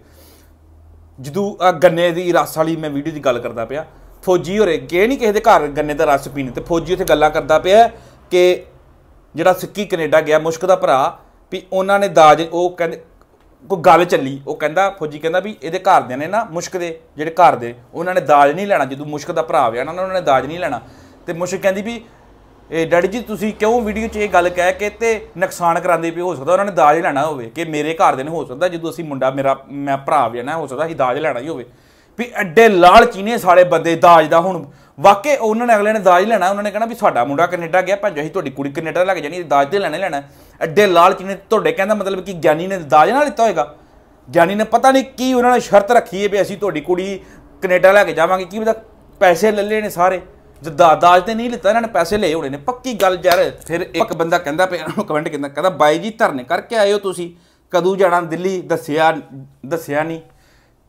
ਜਦੋਂ ਗੰਨੇ ਦੀ ਰਸ ਵਾਲੀ ਮੈਂ ਵੀਡੀਓ ਦੀ ਗੱਲ ਕਰਦਾ ਪਿਆ ਫੌਜੀ ਹੋਰੇ ਗਏ ਨਹੀਂ ਕਿਸੇ ਦੇ ਘਰ ਗੰਨੇ ਦਾ ਰਸ ਪੀਣ ਤੇ ਫੌਜੀ ਉੱਥੇ ਗੱਲਾਂ ਕਰਦਾ ਪਿਆ ਕਿ ਜਿਹੜਾ ਸਿੱਕੀ ਕੈਨੇਡਾ ਗਿਆ ਮੁਸ਼ਕ ਦਾ ਭਰਾ ਵੀ ਉਹਨਾਂ ਨੇ ਦਾਜ ਉਹ ਕਹਿੰਦੇ ਕੋਈ ਗੱਲ ਚੱਲੀ ਉਹ ਕਹਿੰਦਾ ਫੌਜੀ ਕਹਿੰਦਾ ਵੀ ਇਹਦੇ ਘਰਦਿਆਂ ਨੇ ਨਾ ਮੁਸ਼ਕ ਦੇ ਜਿਹੜੇ ਘਰ ਦੇ ਉਹਨਾਂ ਨੇ ਦਾਜ ਨਹੀਂ ਲੈਣਾ ਜਦੋਂ ਮੁਸ਼ਕ ਦਾ ਭਰਾ ਵਿਆਹਣਾ ਉਹਨਾਂ ਨੇ ਦਾਜ ਨਹੀਂ ਲੈਣਾ ਤੇ ਮੁਸ਼ਕ ਕਹਿੰਦੀ ਵੀ ਇਹ ਡੈਡੀ ਜੀ ਤੁਸੀਂ ਕਿਉਂ ਵੀਡੀਓ 'ਚ ਇਹ ਗੱਲ ਕਹਿ ਕੇ ਤੇ ਨੁਕਸਾਨ ਕਰਾਉਂਦੇ ਪਏ ਹੋ ਸਕਦਾ ਉਹਨਾਂ ਨੇ ਦਾਜ ਲੈਣਾ ਹੋਵੇ ਕਿ ਮੇਰੇ ਘਰ ਦੇ ਨੇ ਹੋ ਸਕਦਾ ਜਦੋਂ ਅਸੀਂ ਮੁੰਡਾ ਮੇਰਾ ਮੈਂ ਭਰਾ ਵੀ ਨਾ ਹੋ ਸਕਦਾ ਅਸੀਂ ਦਾਜ ਲੈਣਾ ਹੀ ਹੋਵੇ ਵੀ ਐਡੇ ਲਾਲਚੀ ਨੇ ਸਾਲੇ ਬੰਦੇ ਦਾਜ ਦਾ ਹੁਣ ਵਾਕੇ ਉਹਨਾਂ ਨੇ ਅਗਲੇ ਨੇ ਦਾਜ ਲੈਣਾ ਉਹਨਾਂ ਨੇ ਕਹਿਣਾ ਵੀ ਸਾਡਾ ਮੁੰਡਾ ਕੈਨੇਡਾ ਗਿਆ ਭਾਂਜਾ ਅਸੀਂ ਤੁਹਾਡੀ ਕੁੜੀ ਕੈਨੇਡਾ ਲੱਗ ਜਾਣੀ ਦਾਜ ਤੇ ਲੈਣੇ ਲੈਣਾ ਐਡੇ ਲਾਲਚੀ ਨੇ ਤੁਹਾਡੇ ਕਹਿੰਦਾ ਮਤਲਬ ਕਿ ਗਿਆਨੀ ਨੇ ਦਾਜ ਨਾਲ ਲਿੱਤਾ ਹੋਏਗਾ ਗਿਆਨੀ ਨੇ ਪਤਾ ਨਹੀਂ ਕੀ ਉਹਨਾਂ ਨੇ ਸ਼ਰਤ ਰੱਖੀ ਹੈ ਵੀ ਅਸੀਂ ਤੁਹਾਡੀ ਕੁੜੀ ਕੈਨੇਡਾ ਲੈ ਕੇ ਜਾਵਾਂਗੇ ਕੀ ਪਤਾ ਪੈਸੇ ਲੱਲੇ ਨੇ ਸਾਰੇ ਦਾਜ ਤੇ ਨਹੀਂ ਲਿੱਤਾ ਇਹਨਾਂ ਨੇ ਪੈਸੇ ਲਏ ਹੋਣੇ ਨੇ ਪੱਕੀ ਗੱਲ ਯਾਰ ਫਿਰ ਇੱਕ ਬੰਦਾ ਕਹਿੰਦਾ ਪਿਆ ਕਮੈਂਟ ਕਹਿੰਦਾ ਕਹਿੰਦਾ ਬਾਈ ਜੀ ਧਰਨੇ ਕਰਕੇ ਆਏ ਹੋ ਤੁਸੀਂ ਕਦੋਂ ਜਾਣਾ ਦਿੱਲੀ ਦੱਸਿਆ ਦੱਸਿਆ ਨਹੀਂ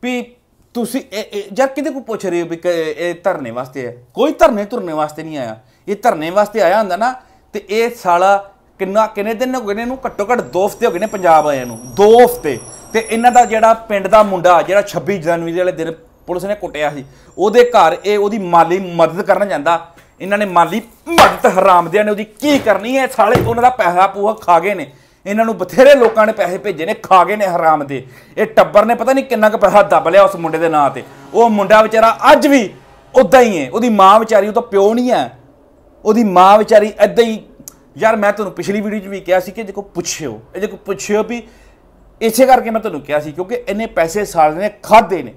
ਵੀ ਤੁਸੀਂ ਯਾਰ ਕਿਤੇ ਕੋ ਪੁੱਛ ਰਹੇ ਹੋ ਵੀ ਇਹ ਧਰਨੇ ਵਾਸਤੇ ਹੈ ਕੋਈ ਧਰਨੇ ਧਰਨੇ ਵਾਸਤੇ ਨਹੀਂ ਆਇਆ ਇਹ ਧਰਨੇ ਵਾਸਤੇ ਆਇਆ ਹੁੰਦਾ ਨਾ ਤੇ ਇਹ ਸਾਲਾ ਕਿੰਨਾ ਕਿੰਨੇ ਦਿਨ ਹੋ ਗਏ ਨੇ ਇਹਨੂੰ ਘੱਟੋ ਘੱਟ 2 ਹਫ਼ਤੇ ਹੋ ਗਏ ਨੇ ਪੰਜਾਬ ਆਇਆ ਨੂੰ 2 ਹਫ਼ਤੇ ਤੇ ਇਹਨਾਂ ਦਾ ਜਿਹੜਾ ਪਿੰਡ ਦਾ ਮੁੰਡਾ ਜਿਹੜਾ 26 ਜਨਵਰੀ ਵਾਲੇ ਦਿਨ ਪੁਲਿਸ ਨੇ ਕੁੱਟਿਆ ਸੀ ਉਹਦੇ ਘਰ ਇਹ ਉਹਦੀ ਮਾਲੀ ਮਦਦ ਕਰਨ ਜਾਂਦਾ ਇਹਨਾਂ ਨੇ ਮਾਲੀ ਮਦਦ ਹਰਾਮਦਿਆਂ ਨੇ ਉਹਦੀ ਕੀ ਕਰਨੀ ਹੈ ਸਾਲੇ ਉਹਨਾਂ ਦਾ ਪੈਸਾ ਪੂਹਾ ਖਾ ਗਏ ਨੇ ਇਹਨਾਂ ਨੂੰ ਬਥੇਰੇ ਲੋਕਾਂ ਨੇ ਪੈਸੇ ਭੇਜੇ ਨੇ ਖਾ ਗਏ ਨੇ ਹਰਾਮ ਦੇ ਇਹ ਟੱਬਰ ਨੇ ਪਤਾ ਨਹੀਂ ਕਿੰਨਾ ਕੁ ਪੈਸਾ ਦੱਬ ਲਿਆ ਉਸ ਮੁੰਡੇ ਦੇ ਨਾਂ ਤੇ ਉਹ ਮੁੰਡਾ ਵਿਚਾਰਾ ਅੱਜ ਵੀ ਉਦਾਂ ਹੀ ਹੈ ਉਹਦੀ ਮਾਂ ਵਿਚਾਰੀ ਉਹ ਤਾਂ ਪਿਓ ਨਹੀਂ ਹੈ ਉਹਦੀ ਮਾਂ ਵਿਚਾਰੀ ਐਦਾਂ ਹੀ ਯਾਰ ਮੈਂ ਤੁਹਾਨੂੰ ਪਿਛਲੀ ਵੀਡੀਓ 'ਚ ਵੀ ਕਿਹਾ ਸੀ ਕਿ ਦੇਖੋ ਪੁੱਛਿਓ ਇਹ ਦੇਖੋ ਪੁੱਛਿਓ ਵੀ ਇਸੇ ਕਰਕੇ ਮੈਂ ਤੁਹਾਨੂੰ ਕਿਹਾ ਸੀ ਕਿਉਂਕਿ ਇਹਨੇ ਪੈਸੇ ਸਾਲ ਨੇ ਖਾਦੇ ਨੇ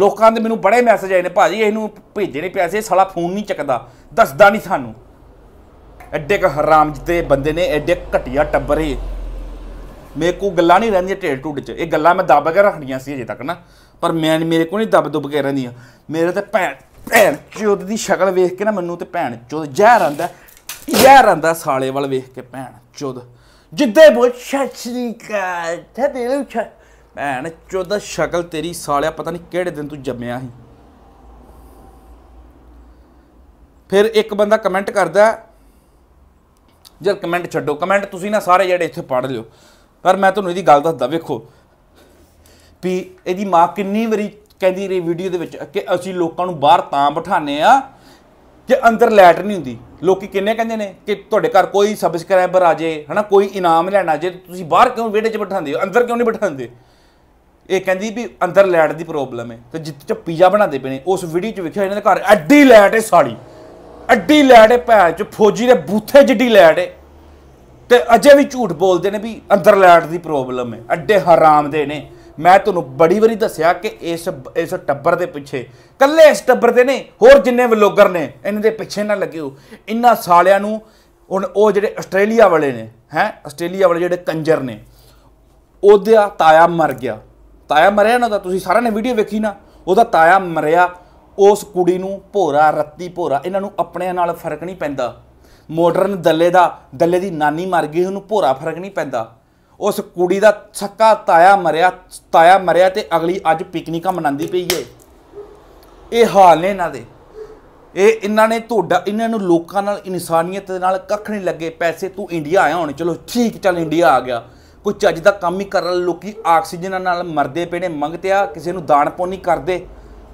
ਲੋਕਾਂ ਦੇ ਮੈਨੂੰ ਬੜੇ ਮੈਸੇਜ ਆਏ ਨੇ ਭਾਜੀ ਇਹਨੂੰ ਭੇਜੇ ਨੇ ਪੈਸੇ ਸਾਲਾ ਫੋਨ ਨਹੀਂ ਚੱਕਦਾ ਦੱਸਦਾ ਨਹੀਂ ਸਾਨੂੰ ਐਡੇ ਕ ਹਰਾਮ ਜਿੱਤੇ ਬੰਦੇ ਨੇ ਐਡੇ ਘਟੀਆ ਟੱਬਰੇ ਮੇਰੇ ਕੋ ਗੱਲਾਂ ਨਹੀਂ ਰਹਿੰਦੀਆਂ ਢੇਡ ਟੁੱਟ ਚ ਇਹ ਗੱਲਾਂ ਮੈਂ ਦੱਬ ਕੇ ਰੱਖਣੀਆਂ ਸੀ ਅਜੇ ਤੱਕ ਨਾ ਪਰ ਮੈਂ ਮੇਰੇ ਕੋ ਨਹੀਂ ਦੱਬ ਦੁੱਬ ਕੇ ਰਹਿੰਦੀਆਂ ਮੇਰੇ ਤੇ ਭੈਣ ਭੈਣ ਚੋਦ ਦੀ ਸ਼ਕਲ ਵੇਖ ਕੇ ਨਾ ਮੈਨੂੰ ਤੇ ਭੈਣ ਚੋਦ ਜ਼ਹਿਰ ਆਂਦਾ ਜ਼ਹਿਰ ਆਂਦਾ ਸਾਲੇ ਵੱਲ ਵੇਖ ਕੇ ਭੈਣ ਚੋਦ ਜਿੱਦੇ ਬੋਲ ਸ਼ਸ਼ਰੀ ਕਾ ਤੇ ਦਿਲ ਉੱਚਾ ਭੈਣ ਚੋਦਾ ਸ਼ਕਲ ਤੇਰੀ ਸਾਲਿਆ ਪਤਾ ਨਹੀਂ ਕਿਹੜੇ ਦਿਨ ਤੂੰ ਜੰਮਿਆ ਸੀ ਫਿਰ ਇੱਕ ਬੰਦਾ ਕਮੈਂਟ ਕਰਦਾ ਜਰ ਕਮੈਂਟ ਛੱਡੋ ਕਮੈਂਟ ਤੁਸੀਂ ਨਾ ਸਾਰੇ ਜਿਹੜੇ ਇੱਥੇ ਪੜ ਲਿਓ ਪਰ ਮੈਂ ਤੁਹਾਨੂੰ ਇਹਦੀ ਗੱਲ ਦੱਸਦਾ ਵੇਖੋ ਵੀ ਇਹਦੀ ਮਾਂ ਕਿੰਨੀ ਵਾਰੀ ਕਹਿੰਦੀ ਰਹੀ ਵੀਡੀਓ ਦੇ ਵਿੱਚ ਕਿ ਅਸੀਂ ਲੋਕਾਂ ਨੂੰ ਬਾਹਰ ਤਾਂ ਬਿਠਾਣੇ ਆ ਕਿ ਅੰਦਰ ਲੈਟ ਨਹੀਂ ਹੁੰਦੀ ਲੋਕੀ ਕਿੰਨੇ ਕਹਿੰਦੇ ਨੇ ਕਿ ਤੁਹਾਡੇ ਘਰ ਕੋਈ ਸਬਸਕ੍ਰਾਈਬਰ ਆ ਜੇ ਹਨਾ ਕੋਈ ਇਨਾਮ ਲੈਣਾ ਜੇ ਤੁਸੀਂ ਬਾਹਰ ਕਿਉਂ ਵਿਹੜੇ 'ਚ ਬਿਠਾਉਂਦੇ ਹੋ ਅੰਦਰ ਕਿਉਂ ਨਹੀਂ ਬਿਠਾਉਂਦੇ ਇਹ ਕਹਿੰਦੀ ਵੀ ਅੰਦਰ ਲੈਟ ਦੀ ਪ੍ਰੋਬਲਮ ਹੈ ਤੇ ਜਿੱਥੇ ਚ ਪੀਜ਼ਾ ਬਣਾਦੇ ਪਏ ਨੇ ਉਸ ਵੀਡੀਓ ਚ ਵੇਖਿਆ ਇਹਨਾਂ ਦੇ ਘਰ ਐਡੀ ਲੈਟ ਹੈ ਸਾਲੀ ਐਡੀ ਲੈਟ ਹੈ ਭੈ ਚ ਫੌਜੀ ਦੇ ਬੂਥੇ ਜਿੱਡੀ ਲੈਟ ਹੈ ਤੇ ਅਜੇ ਵੀ ਝੂਠ ਬੋਲਦੇ ਨੇ ਵੀ ਅੰਦਰ ਲੈਟ ਦੀ ਪ੍ਰੋਬਲਮ ਹੈ ਐਡੇ ਹਰਾਮ ਦੇ ਨੇ ਮੈਂ ਤੁਹਾਨੂੰ ਬੜੀ ਵਾਰੀ ਦੱਸਿਆ ਕਿ ਇਸ ਇਸ ਟੱਬਰ ਦੇ ਪਿੱਛੇ ਕੱਲੇ ਇਸ ਟੱਬਰ ਦੇ ਨੇ ਹੋਰ ਜਿੰਨੇ ਵਲੋਗਰ ਨੇ ਇਹਨਾਂ ਦੇ ਪਿੱਛੇ ਨਾ ਲੱਗਿਓ ਇਨ੍ਹਾਂ ਸਾਲਿਆਂ ਨੂੰ ਹੁਣ ਉਹ ਜਿਹੜੇ ਆਸਟ੍ਰੇਲੀਆ ਵਾਲੇ ਨੇ ਹੈ ਆਸਟ੍ਰੇਲੀਆ ਵਾਲੇ ਜਿਹੜੇ ਕੰਜਰ ਨੇ ਉਹਦਾ ਤਾਇਆ ਮਰ ਗਿਆ ਤਾਇਆ ਮਰਿਆ ਨਾ ਤਾਂ ਤੁਸੀਂ ਸਾਰਿਆਂ ਨੇ ਵੀਡੀਓ ਵੇਖੀ ਨਾ ਉਹਦਾ ਤਾਇਆ ਮਰਿਆ ਉਸ ਕੁੜੀ ਨੂੰ ਭੋਰਾ ਰੱਤੀ ਭੋਰਾ ਇਹਨਾਂ ਨੂੰ ਆਪਣਿਆਂ ਨਾਲ ਫਰਕ ਨਹੀਂ ਪੈਂਦਾ ਮਾਡਰਨ ਦੱਲੇ ਦਾ ਦੱਲੇ ਦੀ ਨਾਨੀ ਮਰ ਗਈ ਉਹਨੂੰ ਭੋਰਾ ਫਰਕ ਨਹੀਂ ਪੈਂਦਾ ਉਸ ਕੁੜੀ ਦਾ ਛੱਕਾ ਤਾਇਆ ਮਰਿਆ ਤਾਇਆ ਮਰਿਆ ਤੇ ਅਗਲੀ ਅੱਜ ਪਿਕਨਿਕਾਂ ਮਨਾਉਂਦੀ ਪਈ ਏ ਇਹ ਹਾਲ ਨੇ ਇਹਨਾਂ ਦੇ ਇਹ ਇਹਨਾਂ ਨੇ ਤੁਹਾਡਾ ਇਹਨਾਂ ਨੂੰ ਲੋਕਾਂ ਨਾਲ ਇਨਸਾਨੀਅਤ ਦੇ ਨਾਲ ਕੱਖ ਨਹੀਂ ਲੱਗੇ ਪੈਸੇ ਤੂੰ ਇੰਡੀਆ ਆਇਆ ਹੁਣ ਚਲੋ ਠੀਕ ਚੱਲ ਇੰਡੀਆ ਆ ਗਿਆ ਕੋਈ ਚੱਜ ਦਾ ਕੰਮ ਹੀ ਕਰਨ ਲੋਕੀ ਆਕਸੀਜਨ ਨਾਲ ਮਰਦੇ ਪਏ ਨੇ ਮੰਗਤੇ ਆ ਕਿਸੇ ਨੂੰ ਦਾਨ ਪੁੰਨ ਕਰਦੇ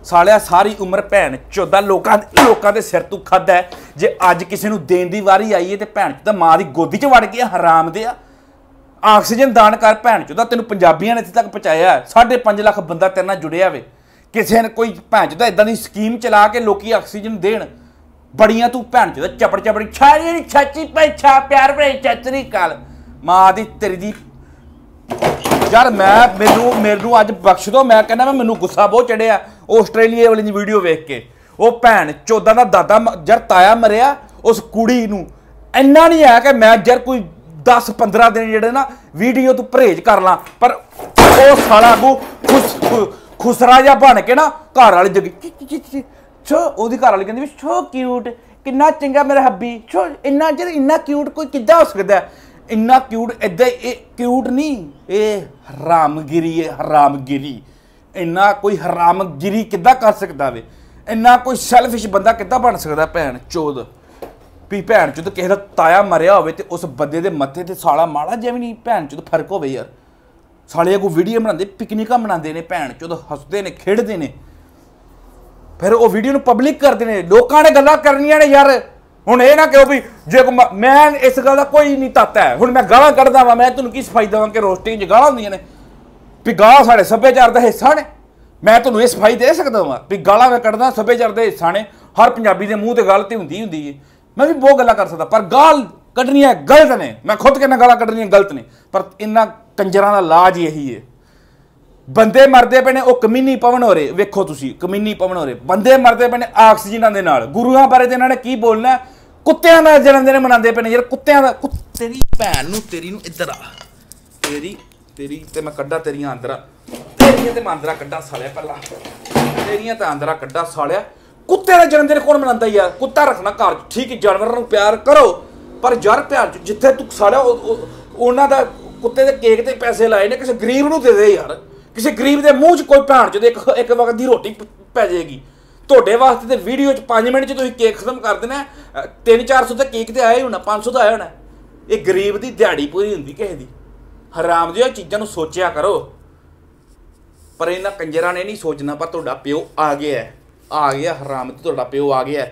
ਸਾਲਿਆ ਸਾਰੀ ਉਮਰ ਭੈਣ ਚੋਦਾ ਲੋਕਾਂ ਦੇ ਲੋਕਾਂ ਦੇ ਸਿਰ ਤੋਂ ਖਾਦਾ ਜੇ ਅੱਜ ਕਿਸੇ ਨੂੰ ਦੇਣ ਦੀ ਵਾਰੀ ਆਈ ਏ ਤੇ ਭੈਣ ਚੋਦਾ ਮਾਂ ਦੀ ਗੋਦੀ 'ਚ ਵੜ ਗਿਆ ਹਰਾਮ ਦੇ ਆ ਆਕਸੀਜਨ ਦਾਨ ਕਰ ਭੈਣ ਚੋਦਾ ਤੈਨੂੰ ਪੰਜਾਬੀਆਂ ਨੇ ਇੱਥੇ ਤੱਕ ਪਹੁੰਚਾਇਆ 5.5 ਲੱਖ ਬੰਦਾ ਤੇਰੇ ਨਾਲ ਜੁੜਿਆ ਵੇ ਕਿਸੇ ਨੇ ਕੋਈ ਭੈਣ ਚੋਦਾ ਇਦਾਂ ਦੀ ਸਕੀਮ ਚਲਾ ਕੇ ਲੋਕੀ ਆਕਸੀਜਨ ਦੇਣ ਬੜੀਆਂ ਤੂੰ ਭੈਣ ਚੋਦਾ ਚਪੜ ਚਪੜ ਛਾਰੀ ਛਾਚੀ ਪੈ ਛਾ ਪਿਆਰ ਭਰੇ ਚਤਰੀ ਕਾਲ ਮਾਂ ਦੀ ਤੇਰੀ ਦੀ ਯਾਰ ਮੈਂ ਮੈਨੂੰ ਮੈਨੂੰ ਅੱਜ ਬਖਸ਼ ਦਿਓ ਮੈਂ ਕਹਿੰਦਾ ਮੈਂ ਮੈਨੂੰ ਗੁੱਸਾ ਬਹੁਤ ਚੜਿਆ ਆਸਟ੍ਰੇਲੀਆ ਵਾਲੀ ਦੀ ਵੀਡੀਓ ਵੇਖ ਕੇ ਉਹ ਭੈਣ ਚੋਦਾ ਦਾ ਦਾਦਾ ਜਰ ਤਾਇਆ ਮਰਿਆ ਉਸ ਕੁੜੀ ਨੂੰ ਇੰਨਾ ਨਹੀਂ ਆ ਕਿ ਮੈਂ ਜਰ ਕੋਈ 10 15 ਦਿਨ ਜਿਹੜੇ ਨਾ ਵੀਡੀਓ ਤੋਂ ਪਰਹੇਜ਼ ਕਰ ਲਾਂ ਪਰ ਉਹ ਸਾਲਾ ਕੋ ਖੁਸ ਖੁਸਰਾ ਜਾ ਬਣ ਕੇ ਨਾ ਘਰ ਵਾਲੀ ਜਗੀ ਛੋ ਉਹਦੀ ਘਰ ਵਾਲੀ ਕਹਿੰਦੀ ਵੀ ਛੋ ਕਿਊਟ ਕਿੰਨਾ ਚੰਗਾ ਮੇਰਾ ਹੱਬੀ ਛੋ ਇੰਨਾ ਜਿਹੜਾ ਇੰਨਾ ਕਿਊਟ ਕੋਈ ਕਿੱਦਾਂ ਹੋ ਸਕਦਾ ਇੰਨਾ ਕਿਊਟ ਐਦਾਂ ਇਹ ਕਿਊਟ ਨਹੀਂ ਇਹ ਹਰਾਮਗਿਰੀ ਹੈ ਹਰਾਮਗਿਰੀ ਇੰਨਾ ਕੋਈ ਹਰਾਮਗਿਰੀ ਕਿੱਦਾਂ ਕਰ ਸਕਦਾ ਵੇ ਇੰਨਾ ਕੋਈ ਸੈਲਫਿਸ਼ ਬੰਦਾ ਕਿੱਦਾਂ ਬਣ ਸਕਦਾ ਭੈਣ ਚੋਦ ਵੀ ਭੈਣ ਚੋਦ ਕਿਸੇ ਦਾ ਤਾਇਆ ਮਰਿਆ ਹੋਵੇ ਤੇ ਉਸ ਬੰਦੇ ਦੇ ਮੱਥੇ ਤੇ ਸਾਲਾ ਮਾੜਾ ਜਿਵੇਂ ਨਹੀਂ ਭੈਣ ਚੋਦ ਫਰਕ ਹੋਵੇ ਯਾਰ ਸਾਲੇ ਕੋ ਵੀਡੀਓ ਬਣਾਉਂਦੇ ਪਿਕਨਿਕਾਂ ਬਣਾਉਂਦੇ ਨੇ ਭੈਣ ਚੋਦ ਹੱਸਦੇ ਨੇ ਖੇਡਦੇ ਨੇ ਫਿਰ ਉਹ ਵੀਡੀਓ ਨੂੰ ਪਬਲਿਕ ਕਰਦੇ ਨੇ ਲੋਕਾਂ ਨੇ ਗੱਲਾਂ ਕਰਨੀਆਂ ਨੇ ਯਾਰ ਹੁਣ ਇਹ ਨਾ ਕਿਉਂ ਵੀ ਜੇ ਮੈਂ ਇਸ ਗੱਲ ਦਾ ਕੋਈ ਨਹੀਂ ਹੈ ਹੁਣ ਮੈਂ ਗਾਲਾਂ ਕੱਢਦਾ ਵਾਂ ਮੈਂ ਤੁਹਾਨੂੰ ਕੀ ਸਫਾਈ ਦਵਾਂ ਕਿ ਰੋਸਟਿੰਗ 'ਚ ਗਾਲਾਂ ਹੁੰਦੀਆਂ ਨੇ ਵੀ ਗਾਲਾਂ ਸਾਡੇ ਸੱਭਿਆਚਾਰ ਦਾ ਹਿੱਸਾ ਨੇ ਮੈਂ ਤੁਹਾਨੂੰ ਇਹ ਸਫਾਈ ਦੇ ਸਕਦਾ ਵਾਂ ਵੀ ਗਾਲਾਂ ਮੈਂ ਕੱਢਦਾ ਸੱਭਿਆਚਾਰ ਦੇ ਹਿੱਸਾ ਨੇ ਹਰ ਪੰਜਾਬੀ ਦੇ ਮੂੰਹ ਤੇ ਗੱਲ ਤੇ ਹੁੰਦੀ ਹੁੰਦੀ ਹੈ ਮੈਂ ਵੀ ਬਹੁਤ ਗੱਲਾਂ ਕਰ ਸਕਦਾ ਪਰ ਗਾਲ ਕੱਢਣੀਆਂ ਗਲਤ ਨੇ ਮੈਂ ਖੁਦ ਕਹਿੰਦਾ ਗਾਲਾਂ ਕੱਢਣੀਆਂ ਗਲਤ ਨੇ ਪਰ ਇੰਨਾ ਕੰਜਰਾਂ ਦਾ ਲਾਜ ਇਹੀ ਹੈ ਬੰਦੇ ਮਰਦੇ ਪਏ ਨੇ ਉਹ ਕਮੀਨੀ ਪਵਨ ਹੋ ਰਹੇ ਵੇਖੋ ਤੁਸੀਂ ਕਮੀਨੀ ਪਵਨ ਹੋ ਰਹੇ ਬੰਦੇ ਮਰਦੇ ਪਏ ਨੇ ਆਕਸੀਜਨਾਂ ਦੇ ਨਾਲ ਗੁਰੂਆਂ ਬਾਰੇ ਤੇ ਇਹਨਾਂ ਨੇ ਕੀ ਬੋਲਣਾ ਕੁੱਤਿਆਂ ਦਾ ਜਨਮ ਦਿਨ ਮਨਾਉਂਦੇ ਪਏ ਨੇ ਯਾਰ ਕੁੱਤਿਆਂ ਦਾ ਤੇਰੀ ਭੈਣ ਨੂੰ ਤੇਰੀ ਨੂੰ ਇੱਧਰ ਆ ਤੇਰੀ ਤੇਰੀ ਤੇ ਮੈਂ ਕੱਢਾ ਤੇਰੀਆਂ ਅੰਦਰਾ ਤੇਰੀਆਂ ਤੇ ਮੰਦਰਾ ਕੱਢਾ ਸਾਲਿਆ ਪਹਿਲਾਂ ਤੇਰੀਆਂ ਤਾਂ ਅੰਦਰਾ ਕੱਢਾ ਸਾਲਿਆ ਕੁੱਤੇ ਦਾ ਜਨਮ ਦਿਨ ਕੋਣ ਮਨਾਉਂਦਾ ਯਾਰ ਕੁੱਤਾ ਰੱਖਣਾ ਘਰ ਠੀਕ ਹੈ ਜਾਨਵਰਾਂ ਨੂੰ ਪਿਆਰ ਕਰੋ ਪਰ ਯਾਰ ਪਿਆਰ ਜਿੱਥੇ ਤੂੰ ਸਾਲਿਆ ਉਹਨਾਂ ਦਾ ਕੁੱਤੇ ਦੇ ਕੇਕ ਤੇ ਪੈਸੇ ਲਾਏ ਨੇ ਕਿਸੇ ਗਰੀਬ ਨੂੰ ਦੇ ਦੇ ਯਾਰ ਕਿਸੇ ਗਰੀਬ ਦੇ ਮੂੰਹ 'ਚ ਕੋਈ ਭਾਣ ਚ ਇੱਕ ਇੱਕ ਵਕਤ ਦੀ ਰੋਟੀ ਪੈ ਜਾਏਗੀ ਤੁਹਾਡੇ ਵਾਸਤੇ ਤੇ ਵੀਡੀਓ 'ਚ 5 ਮਿੰਟ 'ਚ ਤੁਸੀਂ ਕੇਕ ਖਤਮ ਕਰ ਦੇਣਾ 3-400 ਤਾਂ ਕੇਕ ਤੇ ਆਇਆ ਹੋਣਾ 500 ਦਾ ਆਇਆ ਹੋਣਾ ਇਹ ਗਰੀਬ ਦੀ ਦਿਹਾੜੀ ਪੂਰੀ ਹੁੰਦੀ ਕਿਸੇ ਦੀ ਹਰਾਮ ਦੀਆਂ ਚੀਜ਼ਾਂ ਨੂੰ ਸੋਚਿਆ ਕਰੋ ਪਰ ਇਹਨਾਂ ਕੰਜਰਾਂ ਨੇ ਨਹੀਂ ਸੋਚਣਾ ਪਰ ਤੁਹਾਡਾ ਪਿਓ ਆ ਗਿਆ ਆ ਗਿਆ ਹਰਾਮ ਤੇ ਤੁਹਾਡਾ ਪਿਓ ਆ ਗਿਆ